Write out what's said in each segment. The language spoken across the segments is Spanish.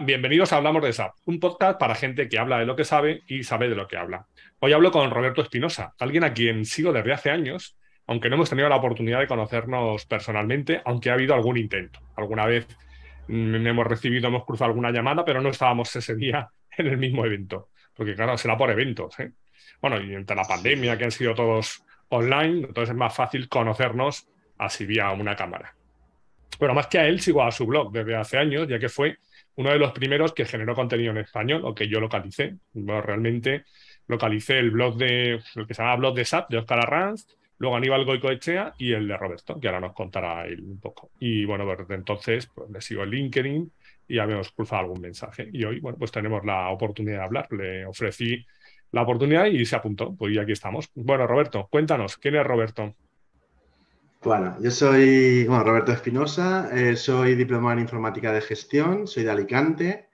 bienvenidos a Hablamos de SAP, un podcast para gente que habla de lo que sabe y sabe de lo que habla. Hoy hablo con Roberto Espinosa, alguien a quien sigo desde hace años, aunque no hemos tenido la oportunidad de conocernos personalmente, aunque ha habido algún intento. Alguna vez mm, hemos recibido, hemos cruzado alguna llamada, pero no estábamos ese día en el mismo evento, porque claro, será por eventos. ¿eh? Bueno, y entre la pandemia, que han sido todos online, entonces es más fácil conocernos así vía una cámara. Pero más que a él, sigo a su blog desde hace años, ya que fue uno de los primeros que generó contenido en español o que yo localicé. Bueno, realmente localicé el blog de, lo que se llama blog de SAP de Oscar Arranz, luego Aníbal Goicoechea y el de Roberto, que ahora nos contará un poco. Y bueno, pues desde entonces pues, le sigo el LinkedIn y habíamos cruzado algún mensaje. Y hoy, bueno, pues tenemos la oportunidad de hablar. Le ofrecí la oportunidad y se apuntó. Pues y aquí estamos. Bueno, Roberto, cuéntanos, ¿quién es Roberto? Bueno, yo soy Roberto Espinosa, eh, soy diplomado en informática de gestión, soy de Alicante.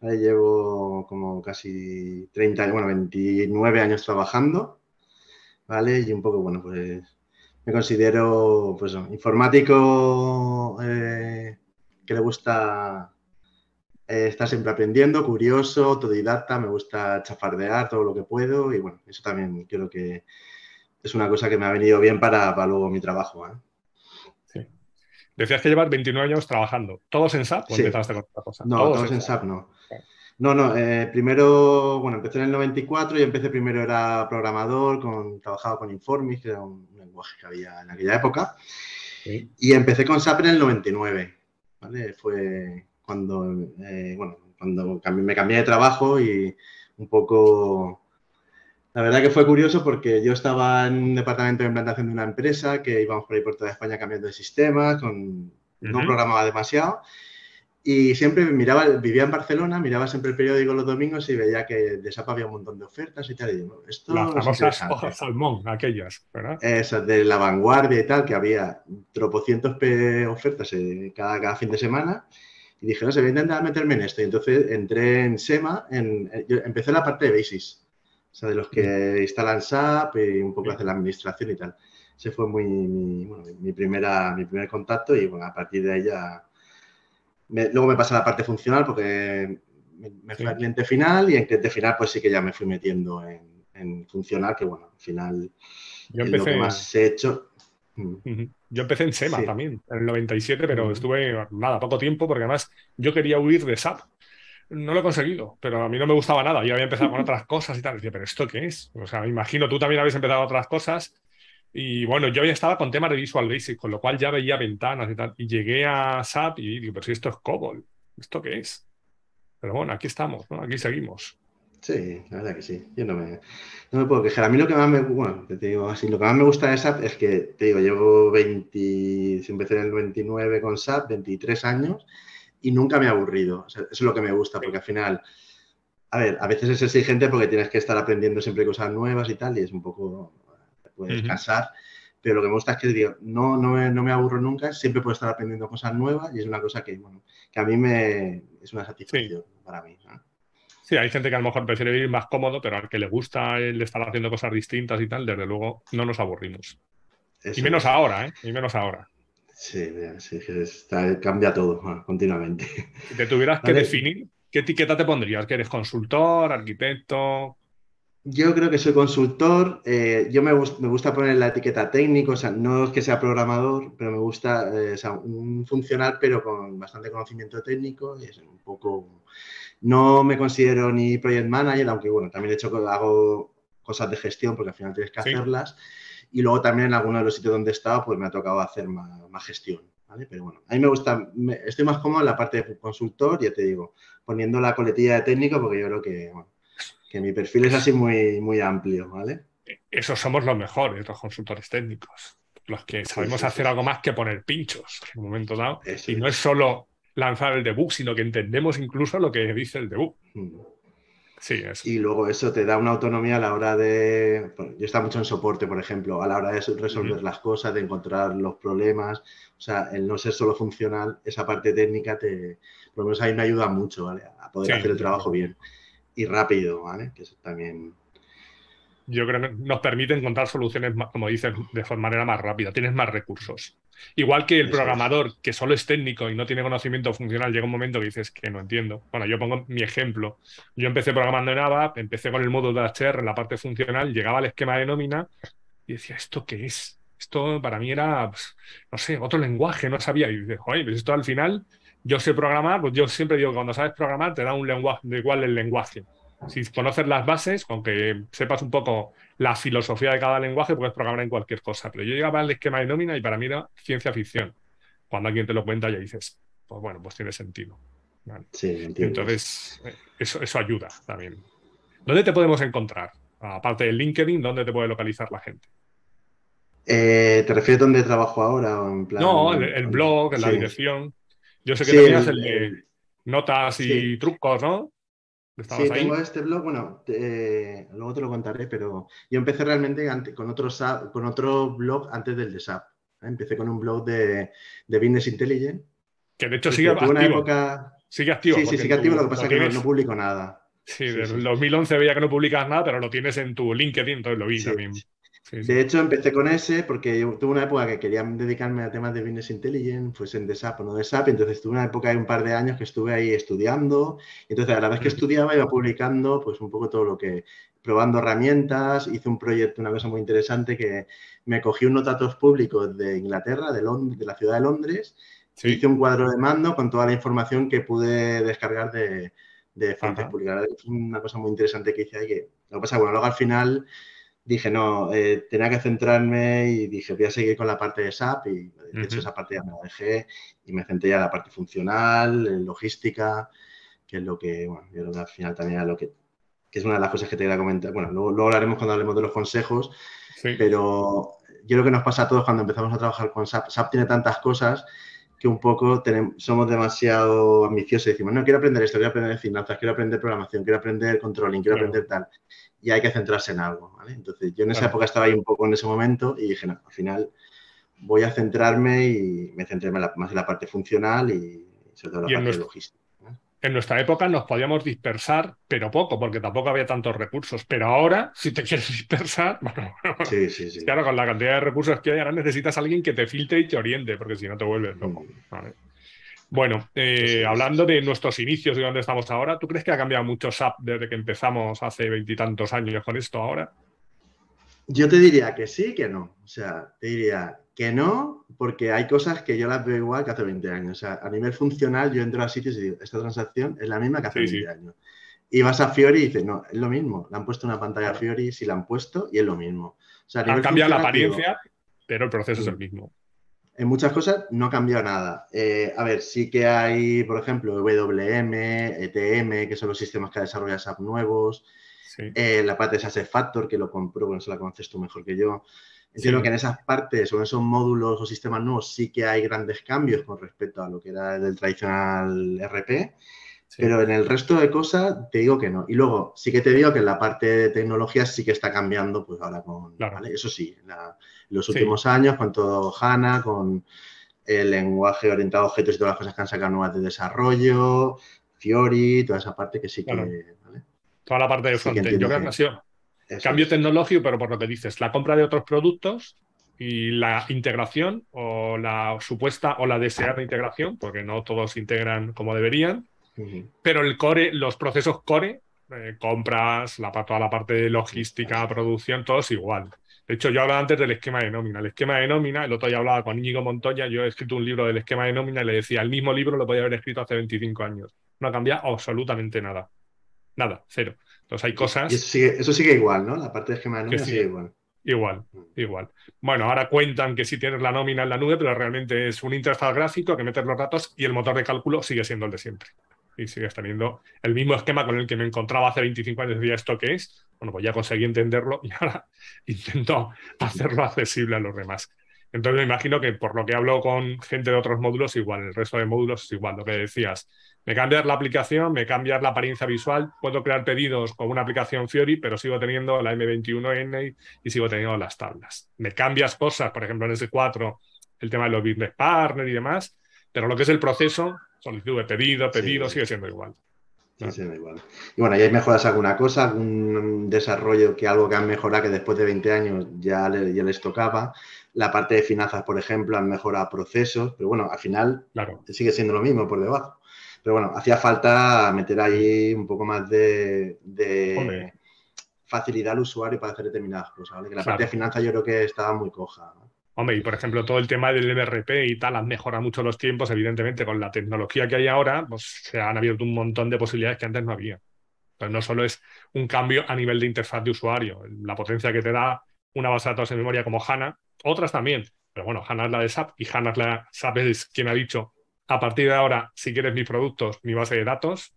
llevo como casi 30, bueno, 29 años trabajando, ¿vale? Y un poco, bueno, pues me considero pues, informático eh, que le gusta eh, estar siempre aprendiendo, curioso, autodidacta, me gusta chafardear todo lo que puedo y bueno, eso también creo que es una cosa que me ha venido bien para, para luego mi trabajo. ¿eh? Decías que llevas 29 años trabajando. ¿Todos en SAP o empezaste con otra cosa? No, todos, en SAP, no. No, no, eh, primero, bueno, empecé en el 94 y empecé primero, era programador, con, trabajaba con Informix, que era un lenguaje que había en aquella época. Y empecé con SAP en el 99, ¿vale? Fue cuando, eh, bueno, cuando me cambié de trabajo y un poco la verdad que fue curioso porque yo estaba en un departamento de implantación de una empresa que íbamos por ahí por toda España cambiando de sistemas, con, no programaba demasiado. Y siempre miraba, vivía en Barcelona, miraba siempre el periódico los domingos y veía que de SAP había un montón de ofertas y tal. Y esto Las famosas salmón, aquellas, ¿verdad? Esas, de la vanguardia y tal, que había tropocientos ofertas eh, cada, fin de semana. Y dije, no sé, voy a intentar meterme en esto. Y entonces entré en SEMA, en, eh, empecé la parte de Basis. O sea, de los que instalan SAP y un poco hacen la administración y tal. Ese fue mi, primera, mi primer contacto y bueno, a partir de ahí ya... luego me pasa la parte funcional porque me, fui al cliente final y en cliente final pues sí que ya me fui metiendo en, en funcional, que bueno, al final Yo lo que más he hecho. Mm. Yo empecé en SEMA también, en el 97, pero mm. estuve nada, poco tiempo, porque además yo quería huir de SAP, no lo he conseguido, pero a mí no me gustaba nada. Yo había empezado con otras cosas y tal. Y decía, pero ¿esto qué es? O sea, me imagino, tú también habéis empezado otras cosas. Y bueno, yo ya estaba con temas de Visual Basic, con lo cual ya veía ventanas y tal. Y llegué a SAP y digo, pero si esto es COBOL, ¿esto qué es? Pero bueno, aquí estamos, ¿no? Aquí seguimos. Sí, la verdad que sí. Yo no me, no me puedo quejar. A mí lo que más te digo así, lo que más me gusta de SAP es que, te digo, llevo 20, si empecé en el 29 con SAP, 23 años y nunca me he aburrido. eso es lo que me gusta, porque al final, a ver, a veces es exigente porque tienes que estar aprendiendo siempre cosas nuevas y tal, y es un poco, te puedes cansar, pero lo que me gusta es que digo, no, no me, no me, aburro nunca, siempre puedo estar aprendiendo cosas nuevas y es una cosa que, bueno, que a mí me, es una satisfacción para mí. Sí, hay gente que a lo mejor prefiere vivir más cómodo, pero al que le gusta el estar haciendo cosas distintas y tal, desde luego no nos aburrimos. y menos ahora, ¿eh? Y menos ahora. Sí, mira, cambia todo ah, continuamente. Si te tuvieras que definir, ¿qué etiqueta te pondrías? ¿Que eres consultor, arquitecto? Yo creo que soy consultor. Eh, yo me, gusta poner la etiqueta técnico, sea, no es que sea programador, pero me gusta eh, un funcional, pero con bastante conocimiento técnico. Y es un poco. No me considero ni project manager, aunque bueno, también he hecho hago cosas de gestión porque al final tienes que hacerlas. Y luego también en alguno de los sitios donde he estado, pues me ha tocado hacer más, gestión. ¿Vale? Pero bueno, a mí me gusta, estoy más cómodo en la parte de consultor, ya te digo, poniendo la coletilla de técnico, porque yo creo que, mi perfil es así muy, muy amplio, ¿vale? Esos somos los mejores, los consultores técnicos, los que sabemos hacer algo más que poner pinchos en un momento dado. y no es solo lanzar el debug, sino que entendemos incluso lo que dice el debug. Mm. Y luego eso te da una autonomía a la hora de. yo estaba mucho en soporte, por ejemplo, a la hora de resolver las cosas, de encontrar los problemas. O sea, el no ser solo funcional, esa parte técnica te. Por lo menos ahí me ayuda mucho, ¿vale? A poder hacer el trabajo bien y rápido, ¿vale? Que también. Yo creo que nos permite encontrar soluciones, como dices, de forma más rápida. Tienes más recursos. Igual que el programador, que solo es técnico y no tiene conocimiento funcional, llega un momento que dices que no entiendo. Bueno, yo pongo mi ejemplo. Yo empecé programando en ABAP, empecé con el módulo de HR en la parte funcional, llegaba al esquema de nómina y decía, ¿esto qué es? Esto para mí era, pues, no sé, otro lenguaje, no sabía. Y dices, oye, pero pues esto al final, yo sé programar, pues yo siempre digo, que cuando sabes programar, te da un lenguaje, de igual el lenguaje si conoces las bases, con que sepas un poco la filosofía de cada lenguaje, puedes programar en cualquier cosa. Pero yo llegaba al esquema de nómina y para mí era ciencia ficción. Cuando alguien te lo cuenta ya dices, pues bueno, pues tiene sentido. Entonces, eso, eso ayuda también. ¿Dónde te podemos encontrar? Aparte de LinkedIn, ¿dónde te puede localizar la gente? Eh, ¿Te refieres a dónde trabajo ahora? no, el, blog, en la dirección. Yo sé que sí, tenías el, de notas y trucos, ¿no? sí, tengo este blog, bueno, eh, luego te lo contaré, pero yo empecé realmente con, otro, con otro blog antes del de SAP. ¿eh? Empecé con un blog de, Business Intelligence. Que de hecho sigue activo. Sigue activo. Sí, sí, sigue activo, lo que pasa es que no, publico nada. Sí, desde el 2011 veía que no publicas nada, pero lo tienes en tu LinkedIn, entonces lo vi también. De hecho, empecé con ese porque tuve una época que quería dedicarme a temas de business intelligence, pues en de SAP o no de SAP. Entonces tuve una época de un par de años que estuve ahí estudiando. Entonces, a la vez que estudiaba, iba publicando pues un poco todo lo que, probando herramientas. Hice un proyecto, una cosa muy interesante, que me cogí unos datos públicos de Inglaterra, de, de la ciudad de Londres. se Hice un cuadro de mando con toda la información que pude descargar de, de fuentes públicas. una cosa muy interesante que hice ahí. Que, lo pasa, bueno, luego al final dije, no, eh, tenía que centrarme y dije, voy a seguir con la parte de SAP y de hecho esa parte ya me la dejé y me centré ya en la parte funcional, en logística, que es lo que, bueno, yo creo que al final también era lo que, que es una de las cosas que te iba a comentar. Bueno, luego, hablaremos cuando hablemos de los consejos, pero yo creo que nos pasa a todos cuando empezamos a trabajar con SAP. SAP tiene tantas cosas que un poco somos demasiado ambiciosos y decimos, no, quiero aprender esto, quiero aprender finanzas, quiero aprender programación, quiero aprender controlling, quiero aprender tal y hay que centrarse en algo, ¿vale? Entonces, yo en esa época estaba ahí un poco en ese momento y dije, no, al final voy a centrarme y me centré más en la parte funcional y sobre todo en la parte logística. En nuestra época nos podíamos dispersar, pero poco, porque tampoco había tantos recursos. Pero ahora, si te quieres dispersar, bueno, sí, sí, sí. claro, con la cantidad de recursos que hay, ahora necesitas a alguien que te filtre y te oriente, porque si no te vuelves loco. Mm. ¿vale? Bueno, eh, hablando de nuestros inicios, de dónde estamos ahora, ¿tú crees que ha cambiado mucho SAP desde que empezamos hace veintitantos años con esto ahora? Yo te diría que sí, que no. O sea, te diría que no, porque hay cosas que yo las veo igual que hace 20 años. O sea, a nivel funcional yo entro a sitios y digo, esta transacción es la misma que hace 20 años. Y vas a Fiori y dices, no, es lo mismo. Le han puesto una pantalla a Fiori, si la han puesto, y es lo mismo. O sea, han cambiado la apariencia, pero el proceso es el mismo en muchas cosas no ha cambiado nada. Eh, a ver, sí que hay, por ejemplo, WM, ETM, que son los sistemas que ha desarrollado SAP nuevos. Eh, la parte de SASE Factor, que lo compró, bueno, se la conoces tú mejor que yo. Entiendo que en esas partes o en esos módulos o sistemas nuevos sí que hay grandes cambios con respecto a lo que era el tradicional RP, pero en el resto de cosas te digo que no. Y luego sí que te digo que en la parte de tecnología sí que está cambiando, pues ahora con... Eso sí, la, los últimos años, con todo HANA, con el lenguaje orientado a objetos y todas las cosas que han sacado nuevas de desarrollo, Fiori, toda esa parte que sí que... Toda la parte de frontend. Yo creo que ha sido cambio tecnológico, pero por lo que dices, la compra de otros productos y la integración o la supuesta o la deseada integración, porque no todos integran como deberían, pero el core, los procesos core, eh, compras, toda la parte de logística, producción, todo es igual. De hecho, yo hablaba antes del esquema de nómina. El esquema de nómina, el otro día hablaba con Íñigo Montoya, yo he escrito un libro del esquema de nómina y le decía, el mismo libro lo podía haber escrito hace 25 años. No ha cambiado absolutamente nada. Nada, cero. Entonces hay cosas... Y eso sigue, igual, ¿no? La parte del esquema de nómina sigue, igual. Igual, mm. igual. Bueno, ahora cuentan que sí tienes la nómina en la nube, pero realmente es un interfaz gráfico que metes los datos y el motor de cálculo sigue siendo el de siempre y sigues teniendo el mismo esquema con el que me encontraba hace 25 años y decía, ¿esto que es? Bueno, pues ya conseguí entenderlo y ahora intento hacerlo accesible a los demás. Entonces me imagino que por lo que hablo con gente de otros módulos, igual, el resto de módulos es igual, lo que decías. Me cambias la aplicación, me cambias la apariencia visual, puedo crear pedidos con una aplicación Fiori, pero sigo teniendo la M21N y, sigo teniendo las tablas. Me cambias cosas, por ejemplo, en S4, el tema de los business partners y demás, pero lo que es el proceso solicitud de pedido, pedido, sigue siendo igual. Sigue siendo igual. Y bueno, ya hay mejoras alguna cosa? ¿Algún desarrollo que algo que han mejorado que después de 20 años ya, les tocaba? La parte de finanzas, por ejemplo, han mejorado procesos, pero bueno, al final sigue siendo lo mismo por debajo. Pero bueno, hacía falta meter ahí un poco más de, facilidad al usuario para hacer determinadas cosas. la parte de finanzas yo creo que estaba muy coja. Hombre, y por ejemplo, todo el tema del MRP y tal han mejorado mucho los tiempos, evidentemente, con la tecnología que hay ahora, pues se han abierto un montón de posibilidades que antes no había. pero pues no solo es un cambio a nivel de interfaz de usuario, la potencia que te da una base de datos en memoria como HANA, otras también, pero bueno, HANA es la de SAP y HANA es la SAP es quien ha dicho, a partir de ahora, si quieres mis productos, mi base de datos,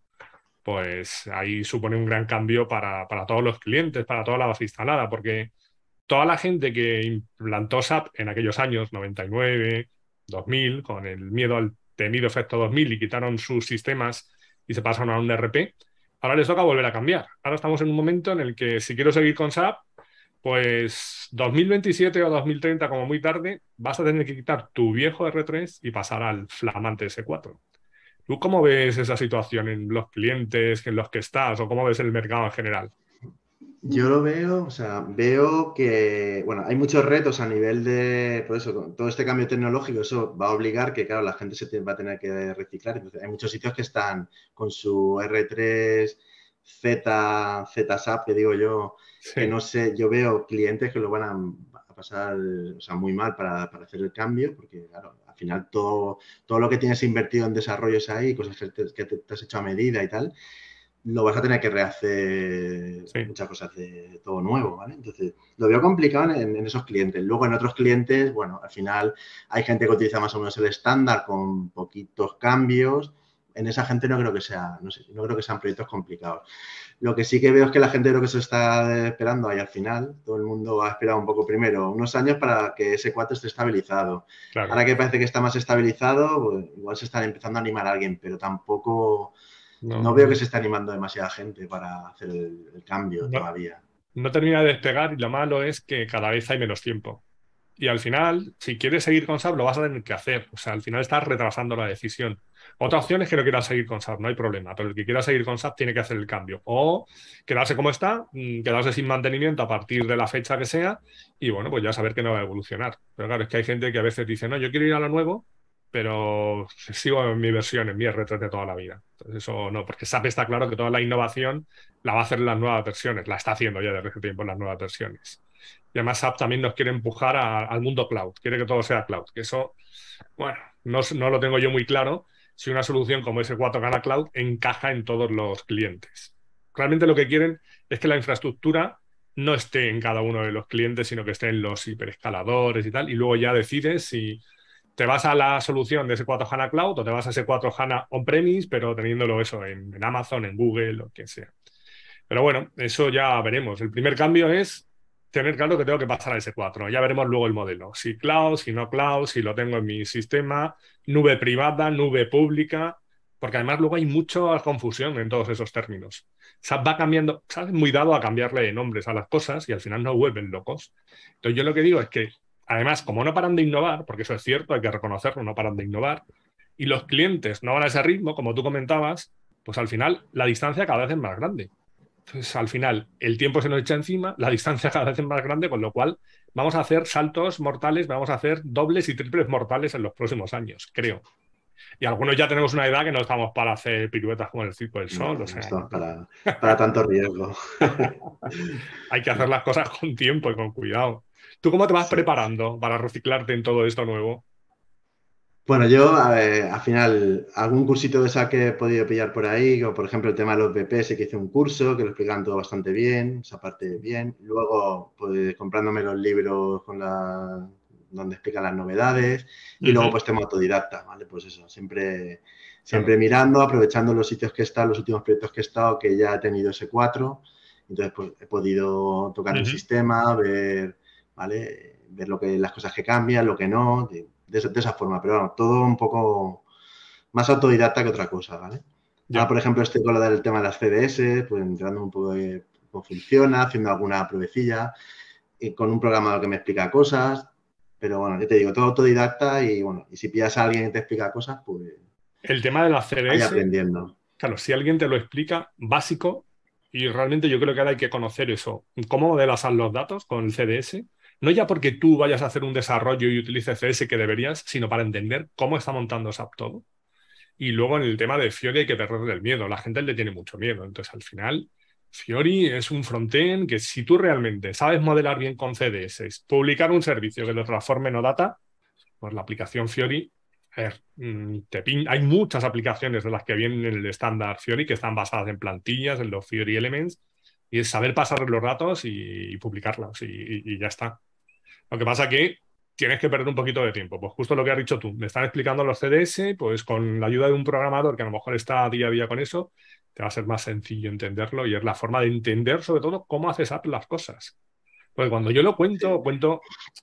pues ahí supone un gran cambio para, para todos los clientes, para toda la base instalada, porque toda la gente que implantó SAP en aquellos años, 99, 2000, con el miedo al temido efecto 2000 y quitaron sus sistemas y se pasaron a un rp ahora les toca volver a cambiar. Ahora estamos en un momento en el que si quiero seguir con SAP, pues 2027 o 2030, como muy tarde, vas a tener que quitar tu viejo R3 y pasar al flamante S4. ¿Tú cómo ves esa situación en los clientes en los que estás o cómo ves el mercado en general? Yo lo veo, o sea, veo que, bueno, hay muchos retos a nivel de, por pues eso, todo este cambio tecnológico, eso va a obligar que, claro, la gente se va a tener que reciclar. hay muchos sitios que están con su R3, Z, ZSAP, que digo yo, que no sé, yo veo clientes que lo van a, pasar, o sea, muy mal para, para, hacer el cambio, porque, claro, al final todo, lo que tienes invertido en desarrollos ahí, cosas que te has hecho a medida y tal, lo vas a tener que rehacer muchas cosas de todo nuevo, ¿vale? Entonces, lo veo complicado en, esos clientes. Luego, en otros clientes, bueno, al final hay gente que utiliza más o menos el estándar con poquitos cambios. En esa gente no creo que sea, no, sé, no creo que sean proyectos complicados. Lo que sí que veo es que la gente lo que se está esperando ahí al final. Todo el mundo ha esperado un poco primero, unos años para que ese 4 esté estabilizado. Ahora que parece que está más estabilizado, pues, igual se están empezando a animar a alguien, pero tampoco no, veo que se está animando demasiada gente para hacer el, cambio todavía. No termina de despegar y lo malo es que cada vez hay menos tiempo. Y al final, si quieres seguir con SAP, lo vas a tener que hacer. O sea, al final estás retrasando la decisión. Otra opción es que no quieras seguir con SAP, no hay problema, pero el que quiera seguir con SAP tiene que hacer el cambio. O quedarse como está, mm, quedarse sin mantenimiento a partir de la fecha que sea y bueno, pues ya saber que no va a evolucionar. Pero claro, es que hay gente que a veces dice, no, yo quiero ir a lo nuevo, pero sigo en mi versión, en mi R3 de toda la vida. Entonces eso no, porque SAP está claro que toda la innovación la va a hacer en las nuevas versiones, la está haciendo ya desde hace tiempo en las nuevas versiones. Y además SAP también nos quiere empujar al mundo cloud, quiere que todo sea cloud, que eso, bueno, no, lo tengo yo muy claro si una solución como ese 4 Gana Cloud encaja en todos los clientes. Realmente lo que quieren es que la infraestructura no esté en cada uno de los clientes, sino que esté en los hiperescaladores y tal, y luego ya decides si te vas a la solución de S4 HANA Cloud o te vas a S4 HANA On-Premise, pero teniéndolo eso en, Amazon, en Google o quien sea. Pero bueno, eso ya veremos. El primer cambio es tener claro que tengo que pasar a S4. Ya veremos luego el modelo. Si cloud, si no cloud, si lo tengo en mi sistema, nube privada, nube pública, porque además luego hay mucha confusión en todos esos términos. sea, va cambiando, sabes, muy dado a cambiarle nombres a las cosas y al final nos vuelven locos. Entonces yo lo que digo es que además, como no paran de innovar, porque eso es cierto, hay que reconocerlo, no paran de innovar, y los clientes no van a ese ritmo, como tú comentabas, pues al final la distancia cada vez es más grande. Entonces, al final, el tiempo se nos echa encima, la distancia cada vez es más grande, con lo cual vamos a hacer saltos mortales, vamos a hacer dobles y triples mortales en los próximos años, creo. Y algunos ya tenemos una edad que no estamos para hacer piruetas con el circo del sol. para tanto riesgo. hay que hacer las cosas con tiempo y con cuidado. ¿Tú cómo te vas preparando para reciclarte en todo esto nuevo? Bueno, yo al final, algún cursito de esa que he podido pillar por ahí, o por ejemplo el tema de los BPS, que hice un curso, que lo explican todo bastante bien, esa parte bien. Luego, pues comprándome los libros donde explican las novedades. Y luego, pues tema autodidacta, ¿vale? Pues eso, siempre, siempre mirando, aprovechando los sitios que están, los últimos proyectos que he estado, que ya he tenido ese 4 Entonces, pues he podido tocar el sistema, ver ¿vale? Ver lo que, las cosas que cambian, lo que no, de, esa forma, pero bueno, todo un poco más autodidacta que otra cosa, ¿vale? Ya, por ejemplo, estoy con lo del tema de las CDS, pues entrando un poco de cómo funciona, haciendo alguna pruebecilla, y eh, con un programador que me explica cosas, pero bueno, yo te digo, todo autodidacta y bueno, y si pillas a alguien que te explica cosas, pues... El tema de las CDS... aprendiendo. Claro, si alguien te lo explica, básico, y realmente yo creo que ahora hay que conocer eso. ¿Cómo modelas los datos con el CDS? no ya porque tú vayas a hacer un desarrollo y utilices CS que deberías, sino para entender cómo está montando SAP todo. Y luego en el tema de Fiori hay que perder el miedo. La gente le tiene mucho miedo. Entonces, al final, Fiori es un frontend que si tú realmente sabes modelar bien con CDS, publicar un servicio que lo transforme en OData, pues la aplicación Fiori, mm, te hay muchas aplicaciones de las que vienen en el estándar Fiori que están basadas en plantillas, en los Fiori Elements, y es saber pasar los datos y, publicarlos y ya está. Lo que pasa que tienes que perder un poquito de tiempo. Pues justo lo que has dicho tú, me están explicando los CDS, pues con la ayuda de un programador que a lo mejor está día a día con eso, te va a ser más sencillo entenderlo y es la forma de entender sobre todo cómo haces las cosas. Pues cuando yo lo cuento, cuento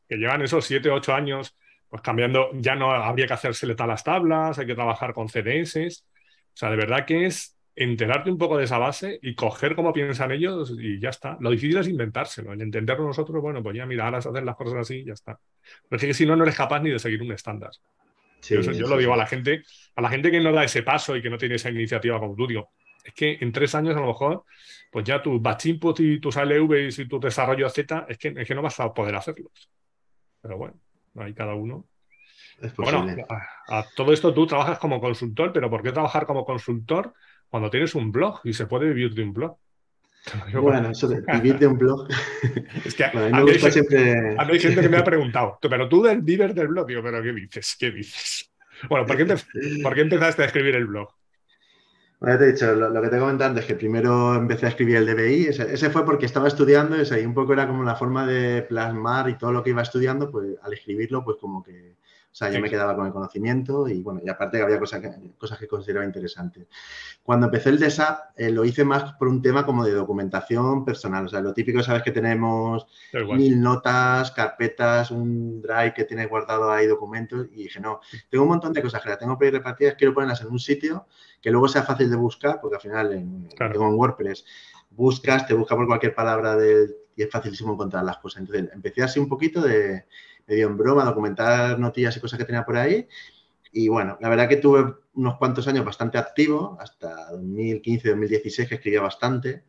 que llevan esos 7, ocho años, pues cambiando, ya no habría que hacerse talas las tablas, hay que trabajar con CDS. O sea, de verdad que es enterarte un poco de esa base y coger cómo piensan ellos y ya está. Lo difícil es inventárselo, el entenderlo nosotros, bueno, pues ya mira, ahora se hacen las cosas así y ya está. Pero es que si no, no eres capaz ni de seguir un estándar. yo, lo digo a la gente, a la gente que no da ese paso y que no tiene esa iniciativa como tú, digo, es que en tres años a lo mejor, pues ya tus batch inputs y tus LVs y tu desarrollo Z, es que, es que no vas a poder hacerlos. Pero bueno, ahí cada uno. bueno, a todo esto tú trabajas como consultor, pero ¿por qué trabajar como consultor? cuando tienes un blog y se puede vivir de un blog. Bueno, eso de vivir de un blog. es que a, mí siempre... a, gente que me ha preguntado, pero tú del, vives del blog, digo, pero ¿qué dices? ¿Qué dices? Bueno, ¿por qué, empezaste a escribir el blog? Bueno, ya te he dicho, lo, que te he comentado antes, que primero empecé a escribir el DBI, ese, ese fue porque estaba estudiando, y un poco era como la forma de plasmar y todo lo que iba estudiando, pues al escribirlo, pues como que o sea, yo me quedaba con el conocimiento y bueno, y aparte que había cosas que, cosas que consideraba interesantes. Cuando empecé el Desa eh, lo hice más por un tema como de documentación personal. O sea, lo típico, sabes que tenemos mil notas, carpetas, un drive que tienes guardado ahí documentos y dije, no, tengo un montón de cosas que las tengo que repartidas, quiero ponerlas en un sitio que luego sea fácil de buscar, porque al final en, tengo en WordPress, buscas, te busca por cualquier palabra del, y es facilísimo encontrar las cosas. Entonces, empecé así un poquito de medio en broma, documentar noticias y cosas que tenía por ahí. Y bueno, la verdad que tuve unos cuantos años bastante activo, hasta 2015, 2016, que escribía bastante.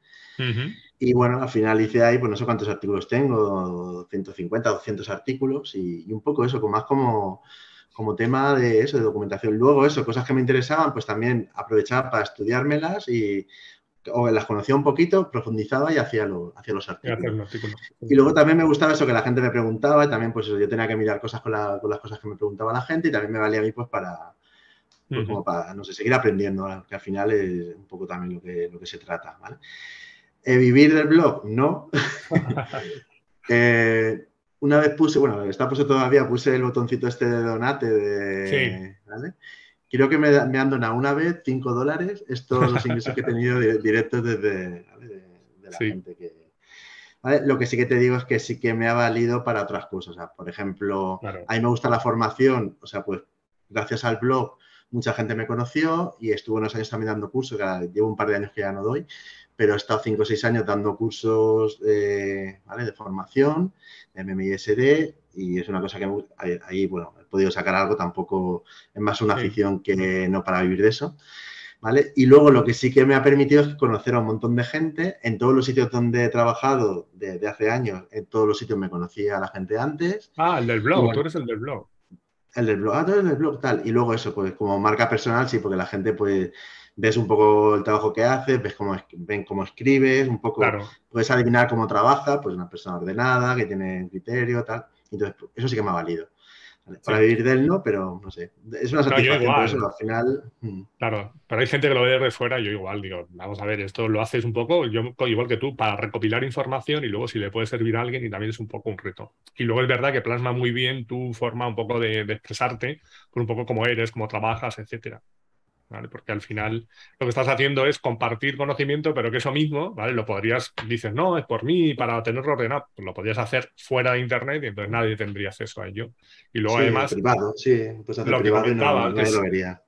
Y bueno, al final hice ahí, pues no sé cuántos artículos tengo, 150, 200 artículos y, un poco eso, como más como, como tema de eso, de documentación. Luego eso, cosas que me interesaban, pues también aprovechaba para estudiármelas y o las conocía un poquito, profundizaba y hacía, los artículos. Y luego también me gustaba eso que la gente me preguntaba, y también pues yo tenía que mirar cosas con, las cosas que me preguntaba la gente y también me valía a mí pues para, pues, no sé, seguir aprendiendo, que al final es un poco también lo que, se trata, ¿vale? Eh, ¿Vivir del blog? No. Eh, una vez puse, bueno, está puesto todavía, puse el botoncito este de donate de creo que me, me han donado una vez 5 dólares, estos los ingresos que he tenido directos desde la gente que... Lo que sí que te digo es que sí que me ha valido para otras cosas. por ejemplo, a mí me gusta la formación, o sea, pues gracias al blog mucha gente me conoció y estuve unos años también dando cursos, llevo un par de años que ya no doy, pero he estado 5 o 6 años dando cursos eh, de formación, de MMISD, y es una cosa que ahí, bueno, podido sacar algo, tampoco es más una afición que no para vivir de eso. ¿Vale? Y luego lo que sí que me ha permitido es conocer a un montón de gente. En todos los sitios donde he trabajado desde hace años, en todos los sitios me conocía a la gente antes. Ah, el del blog, tú eres el del blog. El del blog, ah, tú eres el del blog, tal. Y luego eso, pues como marca personal, sí, porque la gente, pues, ves un poco el trabajo que haces, ves cómo, ven cómo escribes, un poco, puedes adivinar cómo trabaja, pues una persona ordenada, que tiene criterio, tal. Entonces, eso sí que me ha valido. Para vivir de él no, pero no sé. Es una satisfacción, por eso al final... Mm. Claro, pero hay gente que lo ve desde fuera, yo igual, digo, vamos a ver, esto lo haces un poco, yo igual que tú, para recopilar información y luego si le puede servir a alguien y también es un poco un reto. Y luego es verdad que plasma muy bien tu forma un poco de, expresarte, con un poco cómo eres, cómo trabajas, etcétera. Porque al final lo que estás haciendo es compartir conocimiento, pero que eso mismo, ¿vale? Lo podrías, dices, no, es por mí, para tenerlo ordenado, pues lo podrías hacer fuera de Internet y entonces nadie tendría acceso a ello. Y luego además... Privado, sí, pues privado no, lo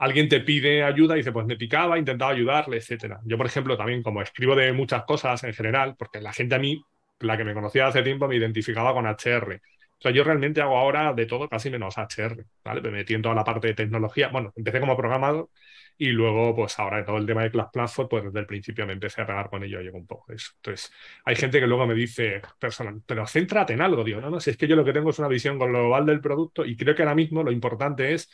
alguien te pide ayuda y dice, pues me picaba, intentaba ayudarle, etcétera. Yo, por ejemplo, también como escribo de muchas cosas en general, porque la gente a mí, la que me conocía hace tiempo, me identificaba con HR. O sea, yo realmente hago ahora de todo, casi menos HR, ¿vale? Me metí en toda la parte de tecnología. Bueno, empecé como programador y luego, pues ahora en todo el tema de Class Platform, pues desde el principio me empecé a pegar con ello, y llegó un poco eso. Entonces, hay gente que luego me dice, personal, pero céntrate en algo, digo, no, no, si es que yo lo que tengo es una visión global del producto y creo que ahora mismo lo importante es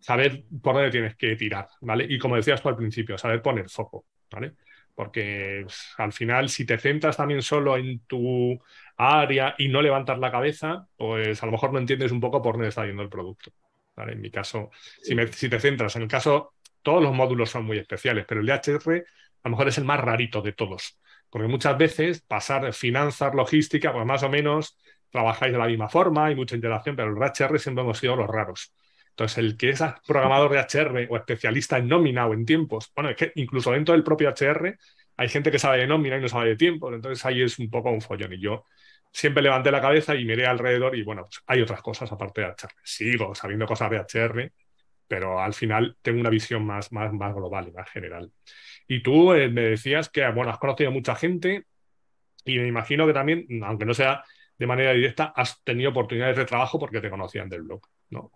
saber por dónde tienes que tirar, ¿vale? Y como decías tú al principio, saber poner foco, ¿vale? Porque pues, al final, si te centras también solo en tu área y no levantas la cabeza, pues a lo mejor no entiendes un poco por dónde está yendo el producto. En mi caso, si, te centras, en el caso, todos los módulos son muy especiales, pero el HR a lo mejor es el más rarito de todos, porque muchas veces pasar de finanzas, logística, pues más o menos trabajáis de la misma forma, hay mucha interacción, pero el HR siempre hemos sido los raros. Entonces, el que es programador de HR o especialista en nómina o en tiempos, bueno, es que incluso dentro del propio HR hay gente que sabe de nómina y no sabe de tiempo, entonces ahí es un poco un follón. Y yo siempre levanté la cabeza y miré alrededor y bueno, pues, hay otras cosas aparte de HR. Sigo sabiendo cosas de HR, pero al final tengo una visión más, más, más global y más general. Y tú eh, me decías que, bueno, has conocido a mucha gente y me imagino que también, aunque no sea de manera directa, has tenido oportunidades de trabajo porque te conocían del blog, ¿no?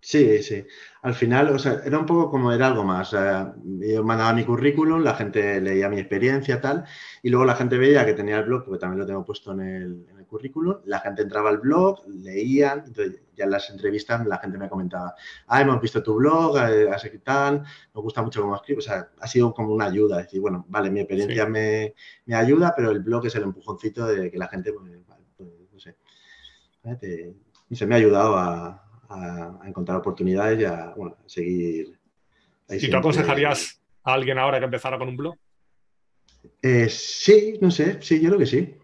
Sí, sí. Al final, o sea, era un poco como era algo más. yo mandaba mi currículum, la gente leía mi experiencia, tal, y luego la gente veía que tenía el blog, porque también lo tengo puesto en el, currículum. La gente entraba al blog, leían, entonces ya en las entrevistas la gente me comentaba, ah, hemos visto tu blog, has eh, que tal, me gusta mucho cómo escribes. O sea, ha sido como una ayuda, es decir, bueno, vale, mi experiencia me, ayuda, pero el blog es el empujoncito de que la gente, pues, pues no sé, y se me ha ayudado a a, encontrar oportunidades y a, bueno, seguir. ¿Y tú aconsejarías a alguien ahora que empezara con un blog? Eh, sí, no sé, sí, yo creo que sí.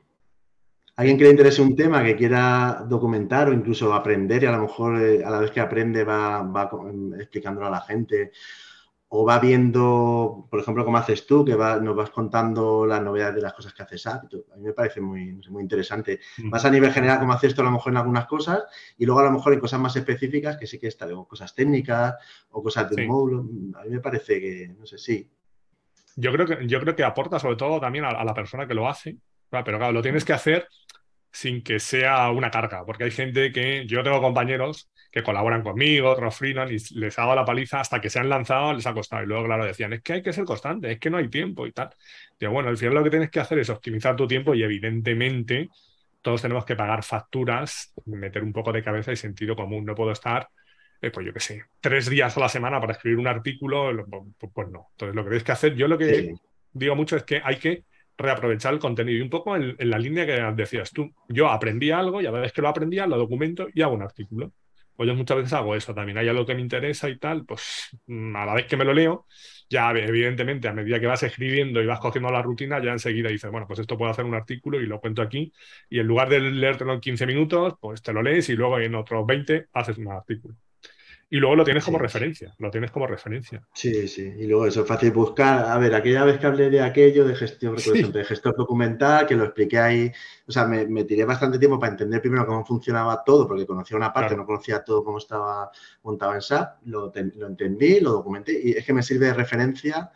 Alguien que le interese un tema, que quiera documentar o incluso aprender y a lo mejor eh, a la vez que aprende va, va explicándolo a la gente o va viendo, por ejemplo, cómo haces tú, que nos vas contando las novedades de las cosas que haces. A mí me parece muy, muy interesante. Mm. Vas a nivel general, como haces esto a lo mejor en algunas cosas, y luego a lo mejor en cosas más específicas, que sí que está, o cosas técnicas, o cosas de módulo. A mí me parece que, no sé, sí. Yo creo que, yo creo que aporta sobre todo también a la persona que lo hace, pero claro, lo tienes que hacer sin que sea una carga, porque hay gente que yo tengo compañeros que colaboran conmigo, otros freelance, y les hago la paliza hasta que se han lanzado, les ha costado. Y luego, claro, decían, es que hay que ser constante, es que no hay tiempo y tal. Digo bueno, al final lo que tienes que hacer es optimizar tu tiempo y evidentemente todos tenemos que pagar facturas, meter un poco de cabeza y sentido común. No puedo estar, eh, pues yo qué sé, tres días a la semana para escribir un artículo, pues, pues, no. Entonces, lo que tienes que hacer, yo lo que digo mucho es que hay que reaprovechar el contenido. Y un poco en, la línea que decías tú, yo aprendí algo y a la vez que lo aprendía, lo documento y hago un artículo. Pues yo muchas veces hago eso también. Hay algo que me interesa y tal, pues mm, a la vez que me lo leo, ya evidentemente a medida que vas escribiendo y vas cogiendo la rutina, ya enseguida dices, bueno, pues esto puedo hacer un artículo y lo cuento aquí. Y en lugar de leértelo en 15 minutos, pues te lo lees y luego en otros 20 haces un artículo. Y luego lo tienes como referencia, lo tienes como referencia. Sí, sí. Y luego eso es fácil buscar. A ver, aquella vez que hablé de aquello, de gestión, de gestor documental, que lo expliqué ahí. O sea, me, tiré bastante tiempo para entender primero cómo funcionaba todo, porque conocía una parte, no conocía todo cómo estaba montado en SAP. Lo, lo entendí, lo documenté y es que me sirve de referencia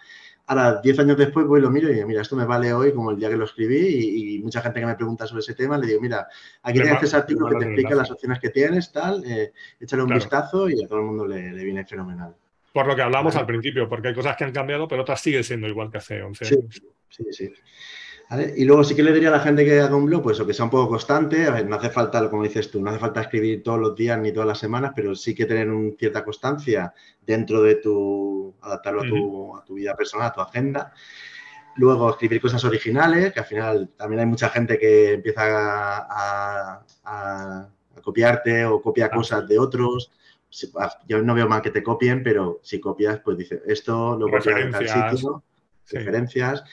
Ahora, 10 años después, voy y lo miro y digo, mira, esto me vale hoy como el día que lo escribí y, mucha gente que me pregunta sobre ese tema, le digo, mira, aquí tienes ese artículo que te explica las opciones que tienes, tal, eh, échale un vistazo y a todo el mundo le, viene fenomenal. Por lo que hablamos al principio, porque hay cosas que han cambiado, pero otras siguen siendo igual que hace 11 años. sí, sí. Y luego sí que le diría a la gente que haga un blog, pues o que sea un poco constante, a ver, no hace falta, como dices tú, no hace falta escribir todos los días ni todas las semanas, pero sí que tener una cierta constancia dentro de tu, adaptarlo a tu, vida personal, a tu agenda. Luego escribir cosas originales, que al final también hay mucha gente que empieza a, copiarte o copia cosas de otros. Yo no veo mal que te copien, pero si copias, pues dice esto lo copias en tal sitio, referencias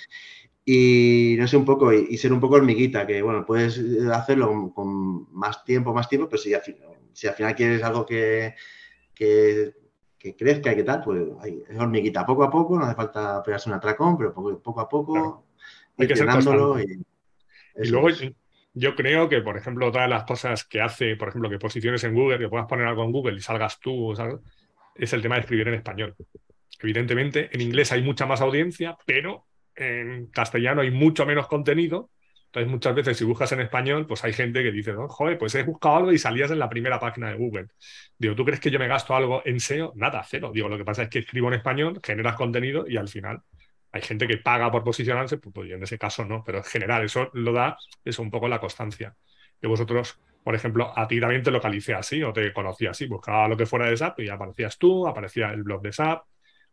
y no sé, un poco, y, ser un poco hormiguita, que bueno, puedes eh, hacerlo con, más tiempo, más tiempo, pero si al, final, si al final quieres algo que, crezca y que tal, pues es hormiguita, poco a poco, no hace falta pegarse un atracón, pero poco, a poco, hay que y, y luego yo creo que, por ejemplo, otra de las cosas que hace, por ejemplo, que posiciones en Google, que puedas poner algo en Google y salgas tú, es el tema de escribir en español. Evidentemente, en inglés hay mucha más audiencia, pero en castellano hay mucho menos contenido. Entonces, muchas veces, si buscas en español, pues hay gente que dice, oh, joder, pues he buscado algo y salías en la primera página de Google. Digo, ¿tú crees que yo me gasto algo en SEO? Nada, cero. Digo, lo que pasa es que escribo en español, generas contenido y al final hay gente que paga por posicionarse, pues, pues yo en ese caso no, pero en general eso lo da, es un poco la constancia. Que vosotros, por ejemplo, a ti también te localicé así o te conocí así, buscaba lo que fuera de SAP pues, y aparecías tú, aparecía el blog de SAP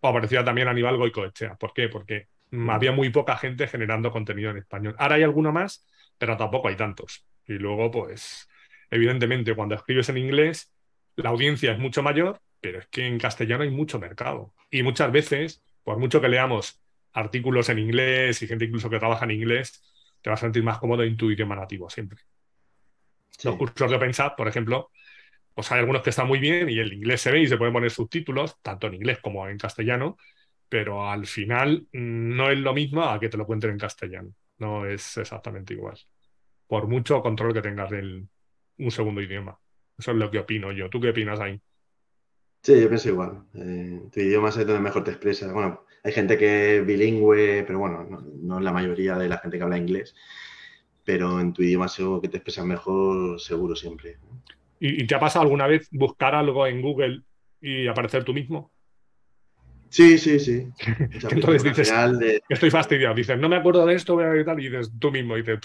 o aparecía también Aníbal Goicoechea. ¿Por qué? Porque Mm. había muy poca gente generando contenido en español. Ahora hay alguno más, pero tampoco hay tantos. Y luego, pues, evidentemente, cuando escribes en inglés, la audiencia es mucho mayor, pero es que en castellano hay mucho mercado. Y muchas veces, por mucho que leamos artículos en inglés y gente incluso que trabaja en inglés, te vas a sentir más cómodo en tu idioma nativo siempre. Los cursos de OpenSat, por ejemplo, pues hay algunos que están muy bien y el inglés se ve y se pueden poner subtítulos, tanto en inglés como en castellano, pero al final no es lo mismo a que te lo cuenten en castellano. No es exactamente igual. Por mucho control que tengas del un segundo idioma. Eso es lo que opino yo. ¿Tú qué opinas ahí? Sí, yo pienso igual. Eh, tu idioma es donde mejor te expresas. Bueno, hay gente que es bilingüe, pero bueno, no, es la mayoría de la gente que habla inglés. Pero en tu idioma seguro que te expresas mejor, seguro siempre. ¿Y te ha pasado alguna vez buscar algo en Google y aparecer tú mismo? Sí, sí, sí. Entonces dices, estoy fastidiado. Dices, no me acuerdo de esto, y tal. Y dices, tú mismo, y dices,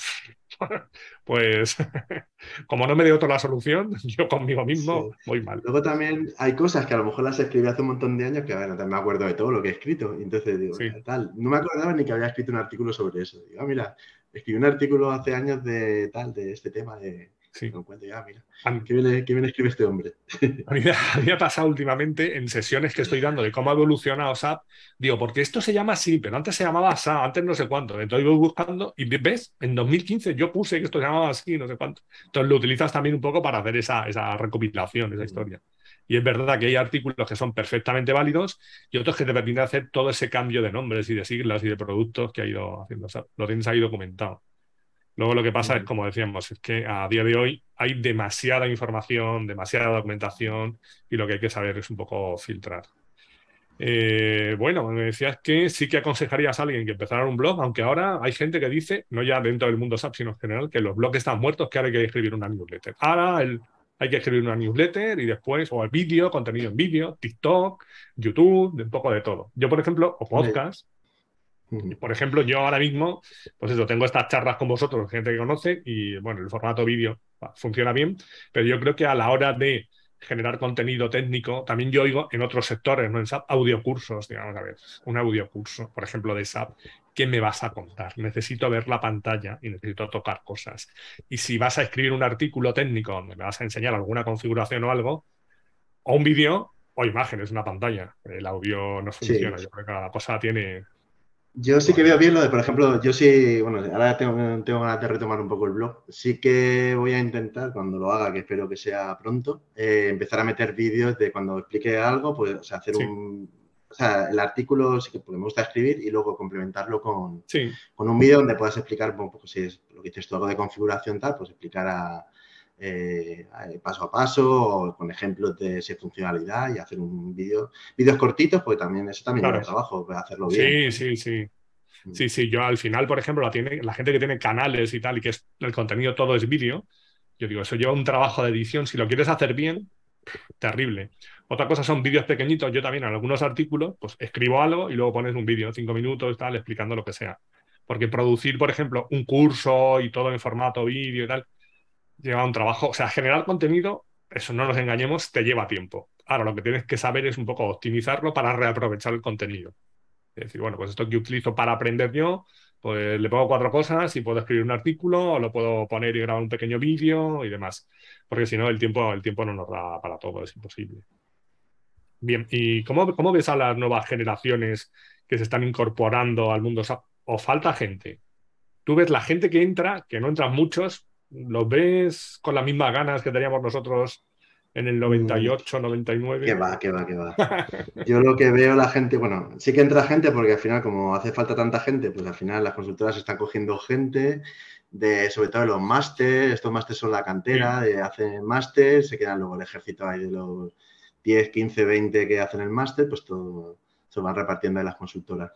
pues, como no me dio toda la solución, yo conmigo mismo voy mal. Luego también hay cosas que a lo mejor las escribí hace un montón de años que, me acuerdo de todo lo que he escrito. Entonces digo, tal. No me acordaba ni que había escrito un artículo sobre eso. Digo, ah, mira, escribí un artículo hace años de tal, de este tema de Sí. Me cuenta ya, mira, ¿qué viene qué escribe este hombre? a mí me había pasado últimamente en sesiones que estoy dando de cómo ha evolucionado SAP, digo, porque esto se llama así, pero antes se llamaba SAP, antes no sé cuánto. Entonces voy buscando y ves, en 2015 yo puse que esto se llamaba así, no sé cuánto. Entonces lo utilizas también un poco para hacer esa, recopilación, esa historia. Y es verdad que hay artículos que son perfectamente válidos y otros que te permiten hacer todo ese cambio de nombres y de siglas y de productos que ha ido haciendo. SAP, lo tienes ahí documentado. Luego lo que pasa es, como decíamos, es que a día de hoy hay demasiada información, demasiada documentación y lo que hay que saber es un poco filtrar. Eh, bueno, me decías que sí que aconsejarías a alguien que empezara un blog, aunque ahora hay gente que dice, no ya dentro del mundo SAP, sino en general, que los blogs están muertos, que ahora hay que escribir una newsletter. Ahora hay que escribir una newsletter y después, o el vídeo, contenido en vídeo, TikTok, YouTube, un poco de todo. Yo, por ejemplo, o podcast, por ejemplo, yo ahora mismo, pues eso, tengo estas charlas con vosotros, gente que conoce, y bueno, el formato vídeo ah, funciona bien, pero yo creo que a la hora de generar contenido técnico, también yo oigo en otros sectores, no en SAP, audiocursos, digamos, a ver, un audiocurso, por ejemplo, de SAP, ¿qué me vas a contar? Necesito ver la pantalla y necesito tocar cosas. Y si vas a escribir un artículo técnico donde me vas a enseñar alguna configuración o algo, o un vídeo, o imágenes, una pantalla. El audio no funciona, yo creo que la cosa tiene, yo sí que veo bien lo de, por ejemplo, yo sí, bueno, ahora tengo, ganas de retomar un poco el blog. Sí que voy a intentar, cuando lo haga, que espero que sea pronto, eh, empezar a meter vídeos de cuando explique algo, pues, hacer un. O sea, el artículo sí que pues, me gusta escribir y luego complementarlo con, con un vídeo donde puedas explicar un poco pues, si es lo que dices tú, algo de configuración tal, pues explicar a, eh, eh, paso a paso, con ejemplos de esa funcionalidad y hacer un vídeo, vídeos cortitos, porque también eso también es trabajo, pues, hacerlo bien. Sí, sí, sí. Mm. Sí, sí, yo al final, por ejemplo, la, tiene, la gente que tiene canales y tal, y que el contenido todo es vídeo, yo digo, eso lleva un trabajo de edición. Si lo quieres hacer bien, terrible. Otra cosa son vídeos pequeñitos. Yo también en algunos artículos, pues escribo algo y luego pones un vídeo, cinco minutos, tal, explicando lo que sea. Porque producir, por ejemplo, un curso y todo en formato vídeo y tal, lleva un trabajo, o sea, generar contenido, eso no nos engañemos, te lleva tiempo. Ahora lo que tienes que saber es un poco optimizarlo para reaprovechar el contenido. Es decir, bueno, pues esto que utilizo para aprender yo, pues le pongo cuatro cosas y puedo escribir un artículo, o lo puedo poner y grabar un pequeño vídeo y demás. Porque si no, el tiempo, el tiempo no nos da para todo, es imposible. Bien, ¿y cómo, ves a las nuevas generaciones que se están incorporando al mundo? O, o falta gente. Tú ves la gente que entra, que no entran muchos, ¿Lo ves con las mismas ganas que teníamos nosotros en el 98, 99? Que va, que va, que va. Yo lo que veo la gente, bueno, sí que entra gente porque al final, como hace falta tanta gente, pues al final las consultoras están cogiendo gente, de, sobre todo de los másteres, estos másteres son la cantera, de, hacen máster, se quedan luego el ejército ahí de los 10, 15, 20 que hacen el máster, pues todo se van repartiendo de las consultoras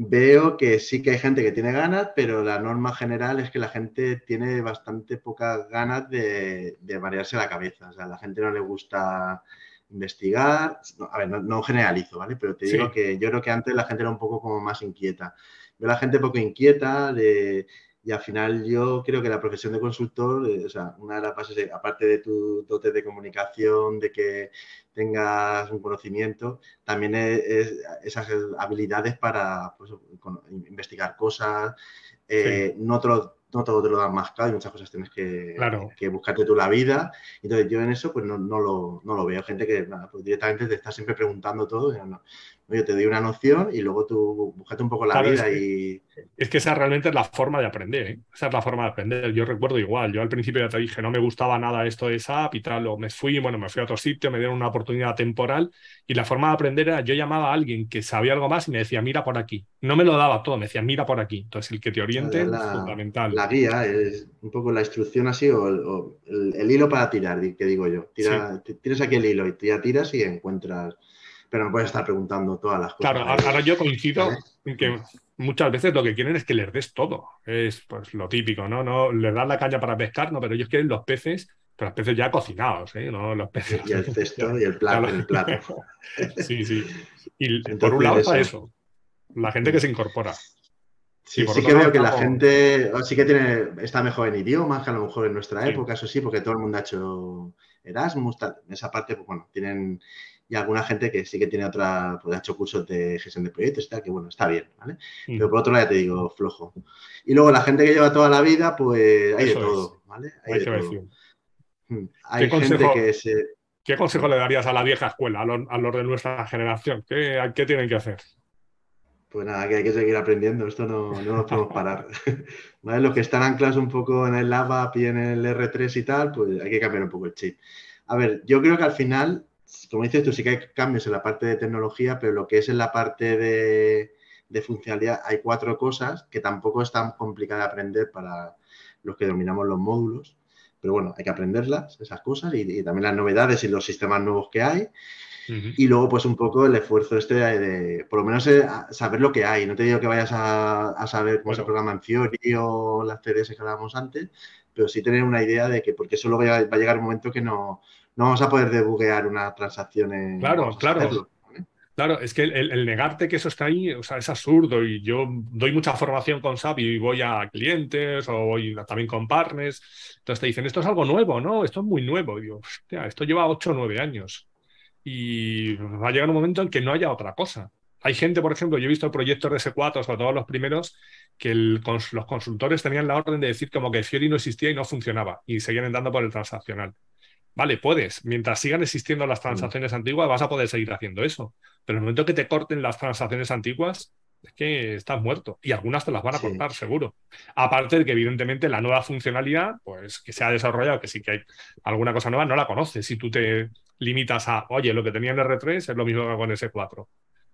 veo que sí que hay gente que tiene ganas, pero la norma general es que la gente tiene bastante pocas ganas de, de marearse la cabeza. O sea, a la gente no le gusta investigar. A ver, no, generalizo, ¿vale? Pero te digo que yo creo que antes la gente era un poco como más inquieta. Veo la gente poco inquieta de, y al final yo creo que la profesión de consultor, eh, o sea, una de las bases, aparte de tu dote de comunicación, de que tengas un conocimiento, también e, esas habilidades para pues, investigar cosas, eh, no, no todo te lo dan más claro y muchas cosas tienes que, que, buscarte tú la vida. Entonces yo en eso pues no, no, lo, no lo, veo. Gente que pues, directamente te está siempre preguntando todo. Y no, yo te doy una noción y luego tú búscate un poco la vida y... Es que esa realmente es la forma de aprender, ¿eh? Esa es la forma de aprender. Yo recuerdo igual, yo al principio ya te dije, no me gustaba nada esto de SAP y tal, o me fui, bueno, me fui a otro sitio, me dieron una oportunidad temporal y la forma de aprender era, yo llamaba a alguien que sabía algo más y me decía, mira por aquí. No me lo daba todo, me decía, mira por aquí. Entonces el que te oriente es fundamental. La guía, es un poco la instrucción así o, el, hilo para tirar, que digo yo. tiras Tienes aquí el hilo y ya tiras y encuentras pero no puedes estar preguntando todas las cosas. Claro, ahora yo coincido en que muchas veces lo que quieren es que les des todo. Es pues, lo típico, ¿no? no Les das la caña para pescar, no, pero ellos quieren los peces, pero los peces ya cocinados, ¿eh? los peces. Y el cesto y el plato. plato. sí, sí. Y por un lado está eso. la gente que se incorpora. Sí, sí que veo que la gente sí que tiene, está mejor en idiomas que a lo mejor en nuestra época, eso sí, porque todo el mundo ha hecho Erasmus, En esa parte, pues bueno, tienen y alguna gente que sí que tiene otra, pues ha hecho cursos de gestión de proyectos y tal, que bueno, está bien, ¿vale? Mm. Pero por otro lado, ya te digo, flojo. Y luego la gente que lleva toda la vida, pues hay de todo, ¿vale? Hay, que ver hmm. Hay gente consejo, que se... ¿Qué consejo le darías a la vieja escuela, a los, de nuestra generación? ¿Qué, tienen que hacer? Pues nada, que hay que seguir aprendiendo, esto no, nos podemos parar. Los que están anclados un poco en el ABAP y en el R3 y tal, pues hay que cambiar un poco el chip. A ver, yo creo que al final como dices tú, sí que hay cambios en la parte de tecnología, pero lo que es en la parte de, funcionalidad hay cuatro cosas que tampoco es tan complicada de aprender para los que dominamos los módulos. Pero bueno, hay que aprenderlas, esas cosas, y, también las novedades y los sistemas nuevos que hay. Y luego, pues un poco el esfuerzo este de, por lo menos eh, saber lo que hay. No te digo que vayas a, saber cómo se programa en Fiori o las CDs que hablábamos antes, pero sí tener una idea de que, porque solo va a llegar un momento que no, no vamos a poder debuguear una transacción. En, claro, claro. Claro, es que el, negarte que eso está ahí, o sea, es absurdo. Y yo doy mucha formación con SAP y voy a clientes o voy también con partners. Entonces te dicen, esto es algo nuevo, ¿no? Esto es muy nuevo. Y digo, esto lleva 8 o 9 años. Y va a llegar un momento en que no haya otra cosa. Hay gente, por ejemplo, yo he visto proyectos de S4, sobre todo los primeros, que los consultores tenían la orden de decir como que Fiori no existía y no funcionaba y seguían andando por el transaccional. Vale, puedes. Mientras sigan existiendo las mm. transacciones antiguas, vas a poder seguir haciendo eso. Pero en el momento que te corten las transacciones antiguas, es que estás muerto. Y algunas te las van a cortar, seguro. Aparte de que, evidentemente, la nueva funcionalidad, pues que se ha desarrollado, que sí que hay alguna cosa nueva, no la conoces. Si tú te limitas a, oye, lo que tenía en R3 es lo mismo que con S4.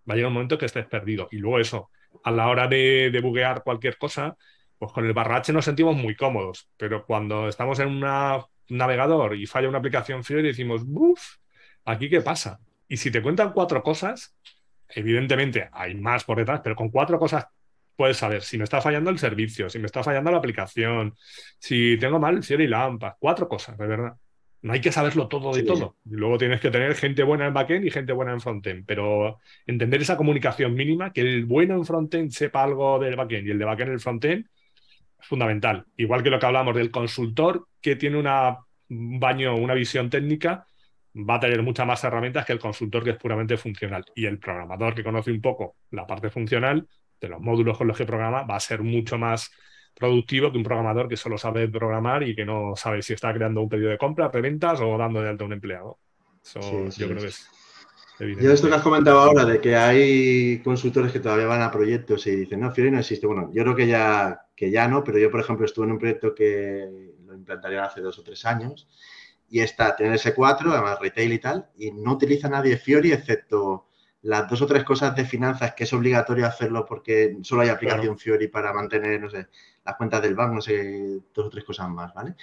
Va a llegar un momento que estés perdido. Y luego eso, a la hora de, de cualquier cosa, pues con el barrache nos sentimos muy cómodos. Pero cuando estamos en una navegador y falla una aplicación Fiori y decimos, ¡Buf! ¿aquí qué pasa? Y si te cuentan cuatro cosas, evidentemente hay más por detrás, pero con cuatro cosas puedes saber si me está fallando el servicio, si me está fallando la aplicación, si tengo mal si hay y cuatro cosas, de verdad. No hay que saberlo todo de todo. luego tienes que tener gente buena en backend y gente buena en frontend. Pero entender esa comunicación mínima, que el bueno en frontend sepa algo del backend y el de backend el frontend, fundamental. Igual que lo que hablamos del consultor que tiene una, un baño, una visión técnica, va a tener muchas más herramientas que el consultor que es puramente funcional. Y el programador que conoce un poco la parte funcional de los módulos con los que programa va a ser mucho más productivo que un programador que solo sabe programar y que no sabe si está creando un pedido de compra, preventas o dando de alta a un empleado. Eso yo creo que es. Yo esto que has comentado ahora, de que hay consultores que todavía van a proyectos y dicen, no, Fiori no existe. Bueno, yo creo que ya que ya no, pero yo, por ejemplo, estuve en un proyecto que lo implantarían hace dos o tres años y está, tiene S4, además retail y tal, y no utiliza nadie Fiori excepto las dos o tres cosas de finanzas que es obligatorio hacerlo porque solo hay aplicación Fiori para mantener, no sé, las cuentas del banco, no sé, dos o tres cosas más, ¿vale?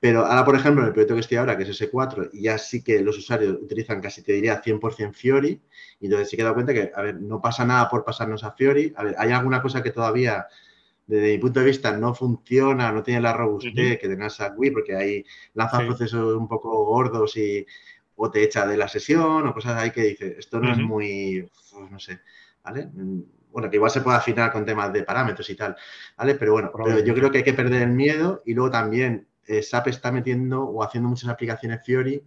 Pero ahora, por ejemplo, en el proyecto que estoy ahora, que es S4, y ya sí que los usuarios utilizan casi, te diría, 100% Fiori, y entonces sí que he dado cuenta que, a ver, no pasa nada por pasarnos a Fiori, a ver, hay alguna cosa que todavía desde mi punto de vista no funciona, no tiene la robustez que -huh. que Wii porque ahí lanza procesos un poco gordos y o te echa de la sesión o cosas ahí que dices, esto no es muy, pues, no sé, ¿vale? Mm, bueno, que igual se puede afinar con temas de parámetros y tal, ¿vale? Pero bueno, pero yo creo que hay que perder el miedo y luego también eh, SAP está metiendo o haciendo muchas aplicaciones Fiori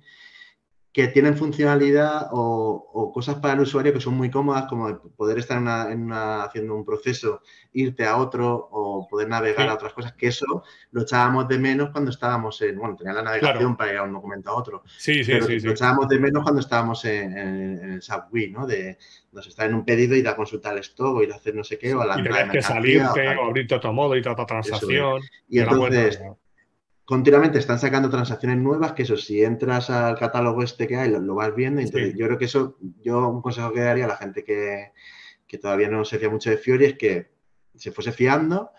que tienen funcionalidad o, cosas para el usuario que son muy cómodas, como poder estar haciendo un proceso, irte a otro o poder navegar a otras cosas, que eso lo echábamos de menos cuando estábamos en, bueno, tenía la navegación para ir a un documento a otro, sí, sí, pero sí, lo echábamos de menos cuando estábamos en, en, el ¿no? De nos está en un pedido, ir a consultar esto o ir a hacer no sé qué, o a la... Y que salirte o, otro modo, y otra transacción. y entonces continuamente están sacando transacciones nuevas, que eso, si entras al catálogo este que hay, lo, vas viendo. Entonces, yo creo que eso, yo un consejo que daría a la gente que, todavía no se fía mucho de Fiori es que se fuese fiando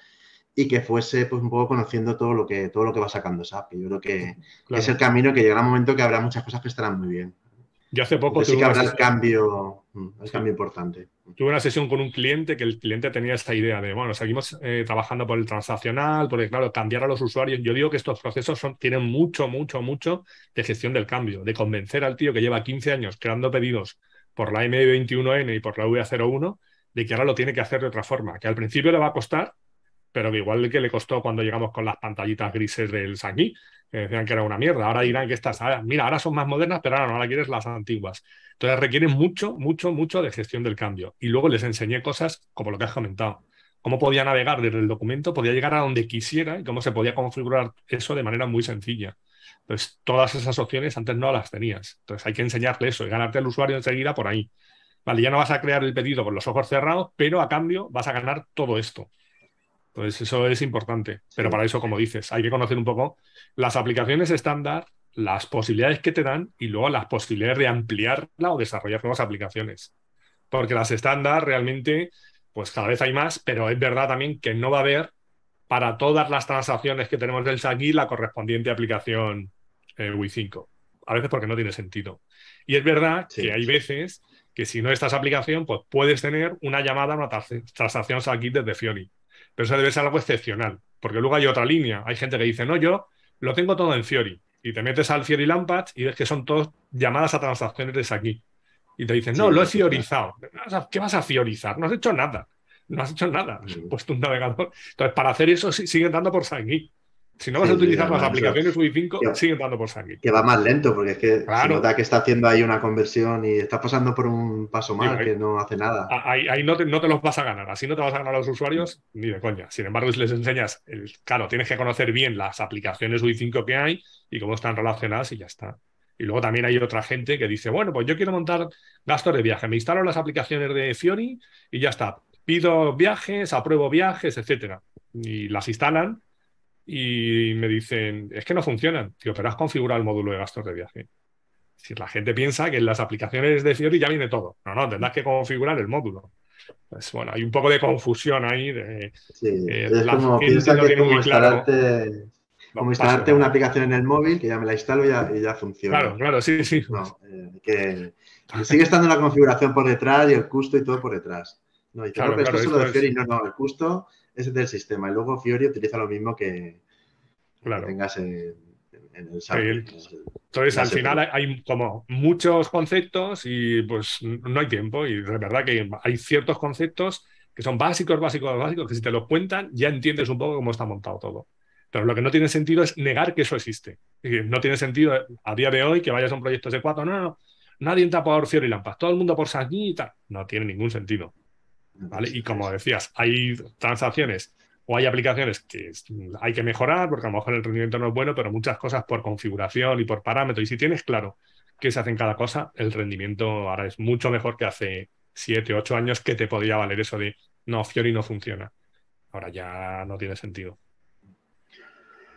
y que fuese pues un poco conociendo todo lo que todo lo que va sacando SAP. Yo creo que, es el camino que llegará un momento que habrá muchas cosas que estarán muy bien. Yo hace poco tuve mm, cambio, importante. Tuve una sesión con un cliente que el cliente tenía esta idea de, bueno, seguimos eh, trabajando por el transaccional, porque claro, cambiar a los usuarios. Yo digo que estos procesos son, tienen mucho, mucho, mucho de gestión del cambio, de convencer al tío que lleva 15 años creando pedidos por la M21N y por la V01 de que ahora lo tiene que hacer de otra forma, que al principio le va a costar, pero que igual que le costó cuando llegamos con las pantallitas grises del Sanguí, que decían que era una mierda. Ahora dirán que estas, ah, mira, ahora son más modernas, pero ahora no, las quieres las antiguas. Entonces requieren mucho, mucho, mucho de gestión del cambio. Y luego les enseñé cosas como lo que has comentado. Cómo podía navegar desde el documento, podía llegar a donde quisiera y cómo se podía configurar eso de manera muy sencilla. Entonces, todas esas opciones antes no las tenías. Entonces, hay que enseñarle eso y ganarte al usuario enseguida por ahí. Vale, ya no vas a crear el pedido con los ojos cerrados, pero a cambio vas a ganar todo esto. Entonces, eso es importante. Pero para eso, como dices, hay que conocer un poco las aplicaciones estándar, las posibilidades que te dan y luego las posibilidades de ampliarla o desarrollar nuevas aplicaciones. Porque las estándar realmente, pues cada vez hay más, pero es verdad también que no va a haber para todas las transacciones que tenemos del SAGI la correspondiente aplicación eh, Wi 5. A veces porque no tiene sentido. Y es verdad que hay veces que si no estás aplicación, pues puedes tener una llamada a una transacción SAGI desde Fiori. Pero eso debe ser algo excepcional, porque luego hay otra línea. Hay gente que dice, no, yo lo tengo todo en Fiori. Y te metes al Fiori Lampad y ves que son todas llamadas a transacciones de aquí. Y te dicen, no, lo he fiorizado. ¿Qué vas a fiorizar? No has hecho nada. No has hecho nada. puesto un navegador. Entonces, para hacer eso, siguen dando por aquí. Si no vas a utilizar las aplicaciones Wi-Fi 5, siguen dando por sangre. Que va más lento, porque es que se nota que está haciendo ahí una conversión y está pasando por un paso mal que no hace nada. Ah, ahí, no, te, los vas a ganar. Así no te vas a ganar a los usuarios ni de coña. Sin embargo, si les enseñas, claro, tienes que conocer bien las aplicaciones Wi-Fi 5 que hay y cómo están relacionadas y ya está. Y luego también hay otra gente que dice, bueno, pues yo quiero montar gastos de viaje. Me instalo las aplicaciones de Fiori y ya está. Pido viajes, apruebo viajes, etcétera. Y las instalan y me dicen, es que no funcionan. Digo, pero has configurado el módulo de gastos de viaje. Si la gente piensa que en las aplicaciones de Fiori ya viene todo. No, no, tendrás que configurar el módulo. Pues, bueno, hay un poco de confusión ahí. De, sí, eh, es como, piensa como instalarte, una aplicación en el móvil, que ya me la instalo y ya, funciona. Claro, claro, sí, sí. Eh, sigue estando la configuración por detrás y el custo y todo por detrás. No, y claro, claro, pero lo de Fiori. No, no, el custo es del sistema. Y luego Fiori utiliza lo mismo que, tengas en, el SAP. Entonces, al final hay como muchos conceptos y pues no hay tiempo. Y de verdad que hay ciertos conceptos que son básicos, básicos, básicos, que si te los cuentan ya entiendes un poco cómo está montado todo. Pero lo que no tiene sentido es negar que eso existe. no tiene sentido a día de hoy que vayas a un proyecto de cuatro. no, no, nadie entra por Fiori Lampas, todo el mundo por Sagni y tal. No tiene ningún sentido. Y como decías, hay transacciones o hay aplicaciones que mm, hay que mejorar porque a lo mejor el rendimiento no es bueno, pero muchas cosas por configuración y por parámetro. Y si tienes claro qué se hace en cada cosa, el rendimiento ahora es mucho mejor que hace 7, ocho años que te podía valer eso de no, Fiori no funciona. Ahora ya no tiene sentido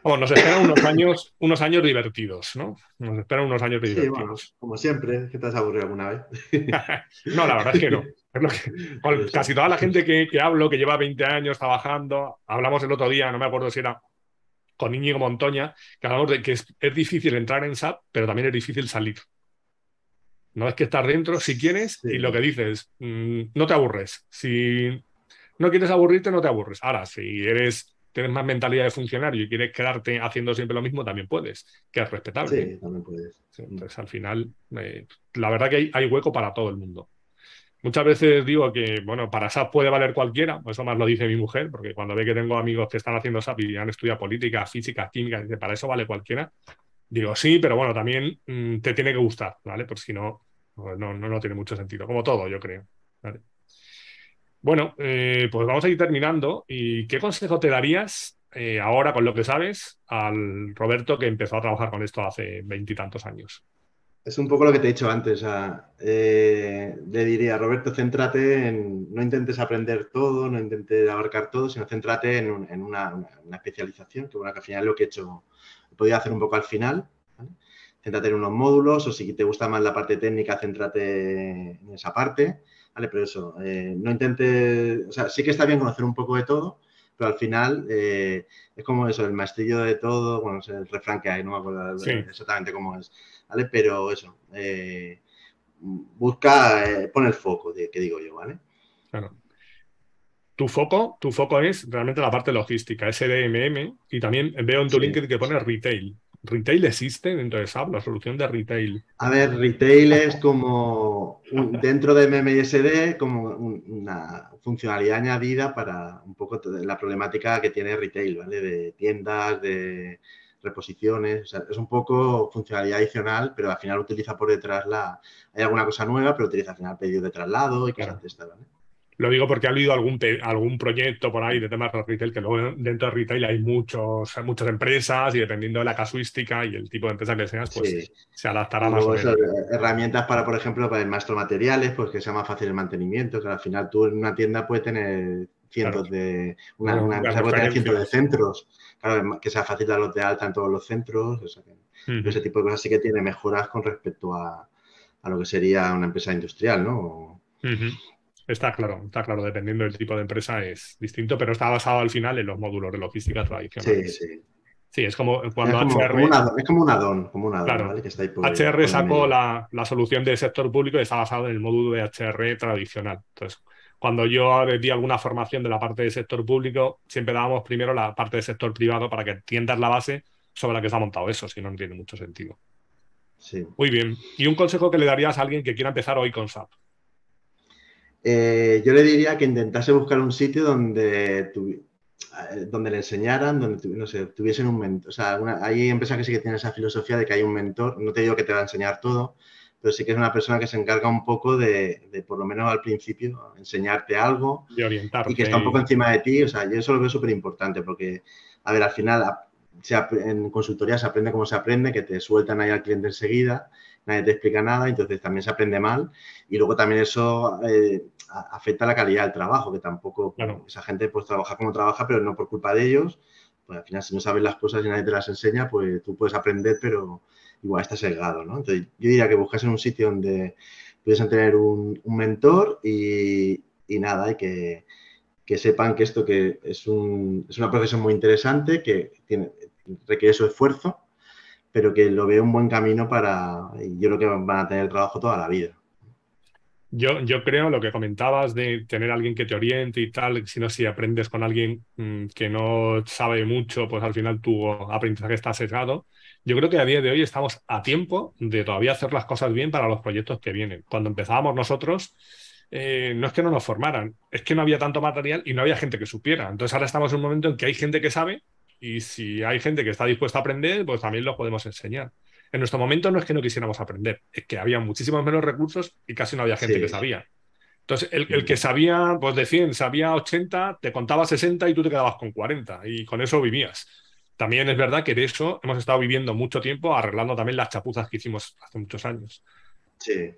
nos esperan unos años, unos años divertidos, ¿no? Nos esperan unos años divertidos. como siempre, que te has aburrido alguna vez. no, la verdad es que no. Pues casi toda la gente que, hablo, que lleva 20 años trabajando, hablamos el otro día, no me acuerdo si era con Íñigo Montoña, que hablamos de que es, difícil entrar en SAP, pero también es difícil salir. No es que estar dentro si quieres y lo que dices, mm, no te aburres. Si no quieres aburrirte, no te aburres. Ahora, si eres tienes más mentalidad de funcionario y quieres quedarte haciendo siempre lo mismo, también puedes, que es respetable. Sí, también puedes. entonces, al final, eh, la verdad que hay, hueco para todo el mundo. Muchas veces digo que, bueno, para SAP puede valer cualquiera, pues eso más lo dice mi mujer, porque cuando ve que tengo amigos que están haciendo SAP y han estudiado política, física, química, dice, para eso vale cualquiera. Digo, sí, pero bueno, también mm, te tiene que gustar, ¿vale? Porque si no, pues no, no, no tiene mucho sentido, como todo, yo creo. ¿vale? Bueno, eh, pues vamos a ir terminando. ¿Y qué consejo te darías eh, ahora con lo que sabes al Roberto que empezó a trabajar con esto hace veintitantos años? Es un poco lo que te he dicho antes. Eh, le diría, Roberto, céntrate en, no intentes aprender todo, no intentes abarcar todo, sino céntrate en, una, especialización, que bueno, que al final es lo que he hecho, he podido hacer un poco al final. Céntrate en unos módulos o si te gusta más la parte técnica, céntrate en esa parte Vale, pero eso, eh, no intente, o sea, sí que está bien conocer un poco de todo, pero al final eh, es como eso, el maestrillo de todo, bueno, es el refrán que hay, no me acuerdo exactamente cómo es, ¿vale? Pero eso, eh, busca, pone el foco, que digo yo, ¿vale? Claro. Tu foco, tu foco es realmente la parte logística, SDMM, y también veo en tu LinkedIn que pone retail. ¿Retail existe dentro de SAP, la solución de retail? A ver, retail es como dentro de MMSD, como una funcionalidad añadida para un poco la problemática que tiene retail, ¿vale? De tiendas, de reposiciones, o sea, es un poco funcionalidad adicional, pero al final utiliza por detrás la... Hay alguna cosa nueva, pero utiliza al final pedido de traslado y cosas de estas, ¿vale? Lo digo porque ha habido algún, algún proyecto por ahí de temas retail, que luego dentro de retail hay muchos, muchas empresas y dependiendo de la casuística y el tipo de empresa que seas, pues se adaptará más o Herramientas para, por ejemplo, para el maestro materiales, pues que sea más fácil el mantenimiento, que al final tú en una tienda puedes tener cientos de una, una, puede tener cientos de centros, claro, que sea fácil los de alta en todos los centros, ese tipo de cosas sí que tiene mejoras con respecto a, lo que sería una empresa industrial, ¿no? Está claro, está claro, dependiendo del tipo de empresa es distinto, pero está basado al final en los módulos de logística tradicional. Sí, sí. Sí, es como cuando HR. es como un addon, como HR sacó la, solución del sector público y está basado en el módulo de HR tradicional. Entonces, cuando yo di alguna formación de la parte del sector público, siempre dábamos primero la parte del sector privado para que entiendas la base sobre la que está montado eso, si no, no tiene mucho sentido. Sí. Muy bien. ¿Y un consejo que le darías a alguien que quiera empezar hoy con SAP? Eh, yo le diría que intentase buscar un sitio donde, eh, donde le enseñaran, donde no sé, tuviesen un mentor. O sea, hay empresas que sí que tienen esa filosofía de que hay un mentor. No te digo que te va a enseñar todo, pero sí que es una persona que se encarga un poco de, por lo menos al principio, enseñarte algo. Y orientarte. Y que está un poco encima de ti. O sea, yo eso lo veo súper importante porque, a ver, al final, en consultoría se aprende como se aprende, que te sueltan ahí al cliente enseguida nadie te explica nada, entonces también se aprende mal y luego también eso eh, afecta la calidad del trabajo, que tampoco esa gente pues trabaja como trabaja, pero no por culpa de ellos, pues, al final si no sabes las cosas y nadie te las enseña, pues tú puedes aprender, pero igual estás sesgado, ¿no? Entonces yo diría que en un sitio donde puedes tener un, mentor y, nada, y que, sepan que esto que es, es una profesión muy interesante, que tiene, requiere su esfuerzo, pero que lo veo un buen camino para, yo creo que van a tener trabajo toda la vida. Yo, yo creo lo que comentabas de tener alguien que te oriente y tal, sino si aprendes con alguien mm, que no sabe mucho, pues al final tu aprendizaje está sesgado. Yo creo que a día de hoy estamos a tiempo de todavía hacer las cosas bien para los proyectos que vienen. Cuando empezábamos nosotros, eh, no es que no nos formaran, es que no había tanto material y no había gente que supiera. Entonces ahora estamos en un momento en que hay gente que sabe y si hay gente que está dispuesta a aprender, pues también lo podemos enseñar. En nuestro momento no es que no quisiéramos aprender, es que había muchísimos menos recursos y casi no había gente que sabía. Entonces, el, que sabía, pues de 100, sabía 80, te contaba 60 y tú te quedabas con 40 y con eso vivías. También es verdad que de eso hemos estado viviendo mucho tiempo arreglando también las chapuzas que hicimos hace muchos años. Sí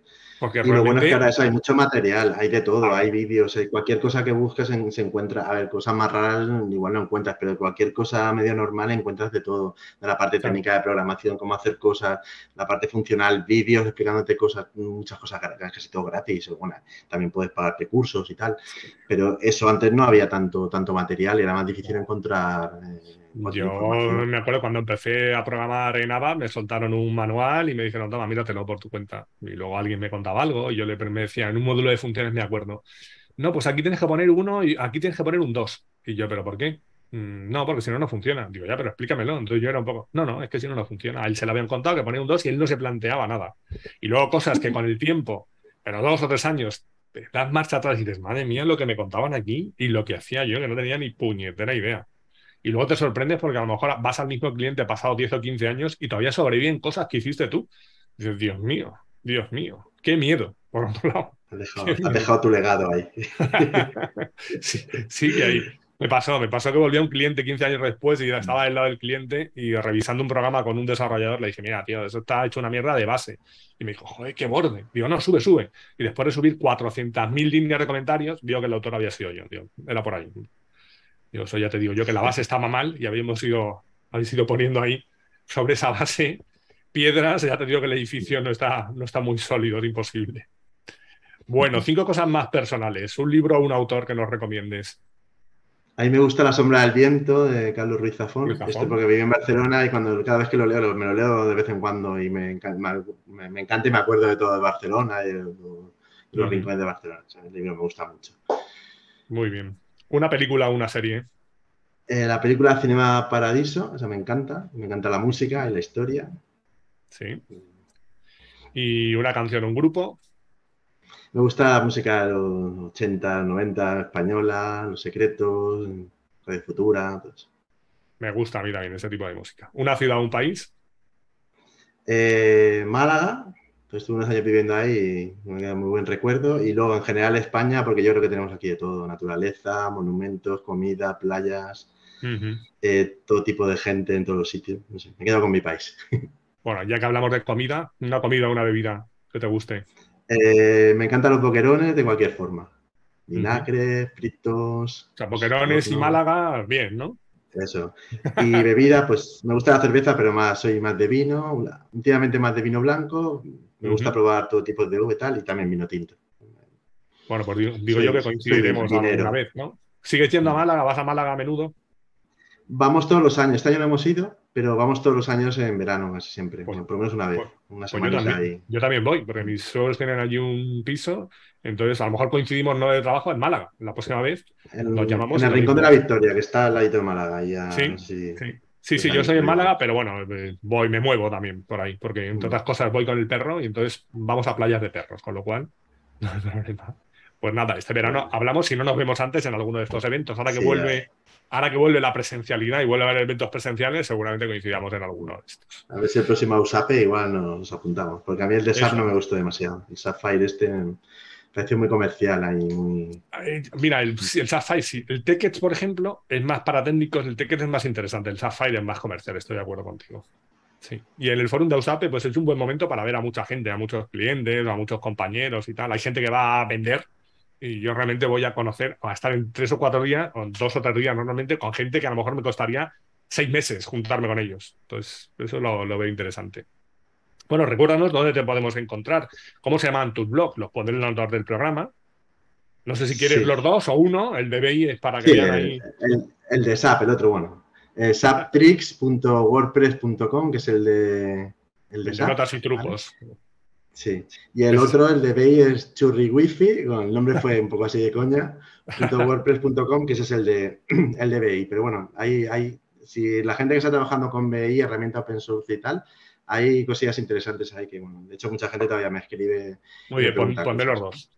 y lo bueno es que ahora eso hay mucho material, hay de todo, hay vídeos, hay cualquier cosa que busques se encuentra, a ver, cosas más raras igual no encuentras, pero cualquier cosa medio normal encuentras de todo, de la parte técnica de programación, cómo hacer cosas, la parte funcional, vídeos explicándote cosas, muchas cosas casi todo gratis, bueno, también puedes pagarte cursos y tal, pero eso antes no había tanto, tanto material, era más difícil encontrar... Eh, yo me acuerdo cuando empecé a programar en ABA, me soltaron un manual y me dijeron, toma, míratelo por tu cuenta. Y luego alguien me contaba algo y yo le me decía, en un módulo de funciones me acuerdo, no, pues aquí tienes que poner uno y aquí tienes que poner un dos. Y yo, ¿pero por qué? Mm, no, porque si no, no funciona. Digo, ya, pero explícamelo. Entonces yo era un poco, no, no, es que si no, no funciona. A él se le habían contado que ponía un dos y él no se planteaba nada. Y luego cosas que con el tiempo, pero dos o tres años, te das marcha atrás y dices, madre mía, lo que me contaban aquí y lo que hacía yo, que no tenía ni puñetera idea. Y luego te sorprendes porque a lo mejor vas al mismo cliente pasado 10 o 15 años y todavía sobreviven cosas que hiciste tú. dices, Dios mío, Dios mío, qué miedo, por otro lado. Has dejado, tu legado ahí. sí, que ahí. Me pasó, me pasó que volví a un cliente 15 años después y estaba del lado del cliente y revisando un programa con un desarrollador le dije, mira, tío, eso está hecho una mierda de base. Y me dijo, joder, qué borde. Digo, no, sube, sube. Y después de subir 400.000 líneas de comentarios, vio que el autor había sido yo. era por ahí eso ya te digo yo que la base estaba mal y habíamos ido, habéis ido poniendo ahí sobre esa base piedras, ya te digo que el edificio no está, no está muy sólido, es imposible. Bueno, cinco cosas más personales. Un libro o un autor que nos recomiendes. A mí me gusta La sombra del viento de Carlos Ruiz Zafón. porque vivo en Barcelona y cuando cada vez que lo leo, me lo leo de vez en cuando y me, encanta, y me acuerdo de todo de Barcelona y los rincones de Barcelona. el libro me gusta mucho. Muy bien. Una película o una serie. Eh, la película Cinema Paradiso, esa me encanta. Me encanta la música y la historia. Sí. ¿Y una canción, un grupo? Me gusta la música de los 80, 90, española, Los Secretos, Radio Futura. Me gusta a mí también ese tipo de música. ¿Una ciudad o un país? Eh, Málaga, estuve unos años viviendo ahí y me queda muy buen recuerdo. Y luego en general España, porque yo creo que tenemos aquí de todo, naturaleza, monumentos, comida, playas, eh, todo tipo de gente en todos los sitios. No sé, me quedo con mi país. Bueno, ya que hablamos de comida, una comida o una bebida que te guste. Eh, me encantan los boquerones de cualquier forma. Vinagre, fritos. O sea, boquerones y pues Málaga, bien, ¿no? Eso. Y bebida, pues me gusta la cerveza, pero más soy más de vino, últimamente más de vino blanco, me gusta probar todo tipo de V tal y también vino tinto. Bueno, pues digo, yo que coincidiremos otra vez, ¿no? ¿Sigues yendo a Málaga? ¿Vas a Málaga a menudo? Vamos todos los años. Este año no hemos ido, pero vamos todos los años en verano, casi siempre. Pues, bueno, por lo menos una vez, pues, una pues semana. yo, también, voy, porque mis suegros tienen allí un piso. Entonces, a lo mejor coincidimos no de trabajo en Málaga. La próxima vez nos llamamos. En el Rincón de la Victoria, que está al ladito de Málaga. sí, sí. Sí, pues sí, yo soy en Málaga, pero bueno, eh, voy, me muevo también por ahí, porque entre otras cosas voy con el perro y entonces vamos a playas de perros, con lo cual, Pues nada, este verano hablamos si no nos vemos antes en alguno de estos eventos. Ahora que vuelve, eh. ahora que vuelve la presencialidad y vuelve a haber eventos presenciales, seguramente coincidamos en alguno de estos. A ver si el próximo USAPE igual nos apuntamos, porque a mí el de SAP no me gustó demasiado. El Sapphire este precio muy comercial Mira, el, el El Ticket, por ejemplo, es más para técnicos, el Ticket es más interesante, el Sapphire es más comercial, estoy de acuerdo contigo. Y en el forum de USAPE, pues es un buen momento para ver a mucha gente, a muchos clientes, a muchos compañeros y tal. Hay gente que va a vender y yo realmente voy a conocer, o a estar en tres o cuatro días, o dos o tres días normalmente, con gente que a lo mejor me costaría seis meses juntarme con ellos. Entonces, eso lo, lo veo interesante. Bueno, recuérdanos dónde te podemos encontrar. ¿Cómo se llaman tus blogs? Los pondré en el autor del programa. No sé si quieres los dos o uno, el de BI es para que ahí. El, de SAP, el otro bueno. Eh, saptricks.wordpress.com, que es el de. El de, SAP, y trucos. Sí. Y el otro, el de BI, es churriwifi, el nombre fue un poco así de coña. .wordpress.com, que ese es el de, el de BI. Pero bueno, ahí, ahí, si la gente que está trabajando con BI, herramienta open source y tal, hay cosillas interesantes ahí que, bueno, de hecho mucha gente todavía me escribe. Muy bien, ponme los dos.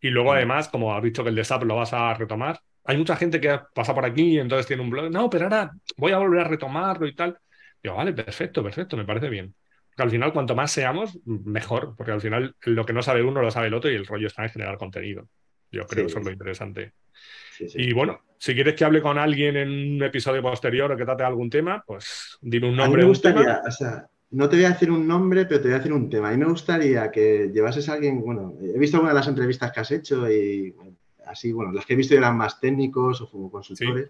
Y luego además, como has dicho que el de SAP lo vas a retomar, hay mucha gente que pasa por aquí y entonces tiene un blog, no, pero ahora voy a volver a retomarlo y tal. yo, vale, perfecto, perfecto, me parece bien. Porque al final, cuanto más seamos, mejor, porque al final lo que no sabe uno lo sabe el otro y el rollo está en generar contenido. Yo creo que eso es lo interesante. Y bueno, si quieres que hable con alguien en un episodio posterior o que trate algún tema, pues dime un nombre. me gustaría, no te voy a decir un nombre, pero te voy a decir un tema. A mí me gustaría que llevases a alguien, bueno, he visto algunas de las entrevistas que has hecho y así, bueno, las que he visto eran más técnicos o como consultores.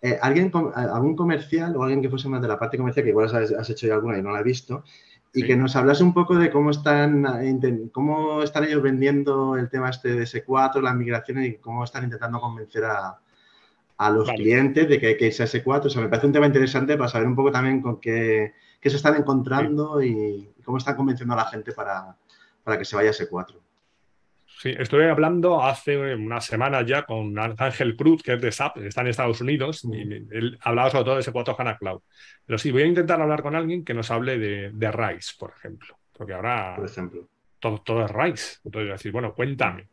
Eh, alguien, algún comercial o alguien que fuese más de la parte comercial, que igual has, hecho ya alguna y no la he visto, y que nos hablase un poco de cómo están, cómo están ellos vendiendo el tema este de S4, las migraciones y cómo están intentando convencer a, a los clientes de que hay que irse a S4. O sea, me parece un tema interesante para saber un poco también con qué qué se están encontrando y cómo están convenciendo a la gente para, que se vaya a ese 4. Sí, estuve hablando hace una semana ya con Ángel Cruz, que es de SAP, está en Estados Unidos, y él hablaba sobre todo de ese 4 HANA Cloud. Pero sí, voy a intentar hablar con alguien que nos hable de, RISE, por ejemplo, porque ahora por ejemplo. Todo, es RISE. Entonces, decir, bueno, cuéntame.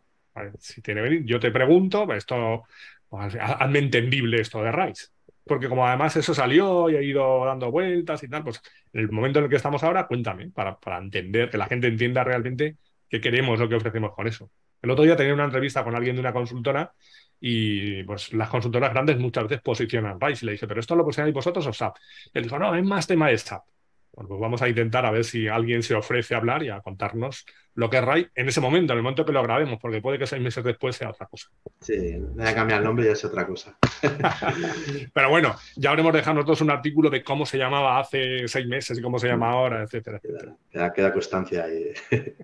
si tiene, yo te pregunto, esto, pues, hazme entendible esto de RISE porque como además eso salió y ha ido dando vueltas y tal, pues en el momento en el que estamos ahora, cuéntame, para, entender, que la gente entienda realmente qué queremos, lo que ofrecemos con eso. El otro día tenía una entrevista con alguien de una consultora y pues las consultoras grandes muchas veces posicionan Rice y le dije, pero esto lo posicionáis vosotros o SAP. Él dijo, no, es más tema de SAP. Pues vamos a intentar a ver si alguien se ofrece a hablar y a contarnos lo que es RAI en ese momento, en el momento que lo grabemos, porque puede que seis meses después sea otra cosa. Sí, voy a cambiar el nombre y es otra cosa. Pero bueno, ya habremos dejado nosotros un artículo de cómo se llamaba hace seis meses y cómo se llama ahora, etcétera. Queda, constancia ahí.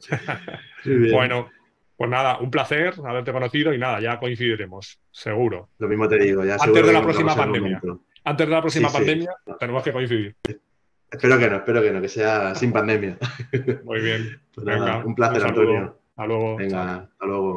bueno, pues nada, un placer haberte conocido y nada, ya coincidiremos, seguro. Lo mismo te digo, ya Antes de la próxima pandemia. Antes de la próxima pandemia tenemos que coincidir. Espero que no, espero que no, que sea sin pandemia. Muy bien. Pues un placer, Antonio. Hasta luego. Venga, hasta luego.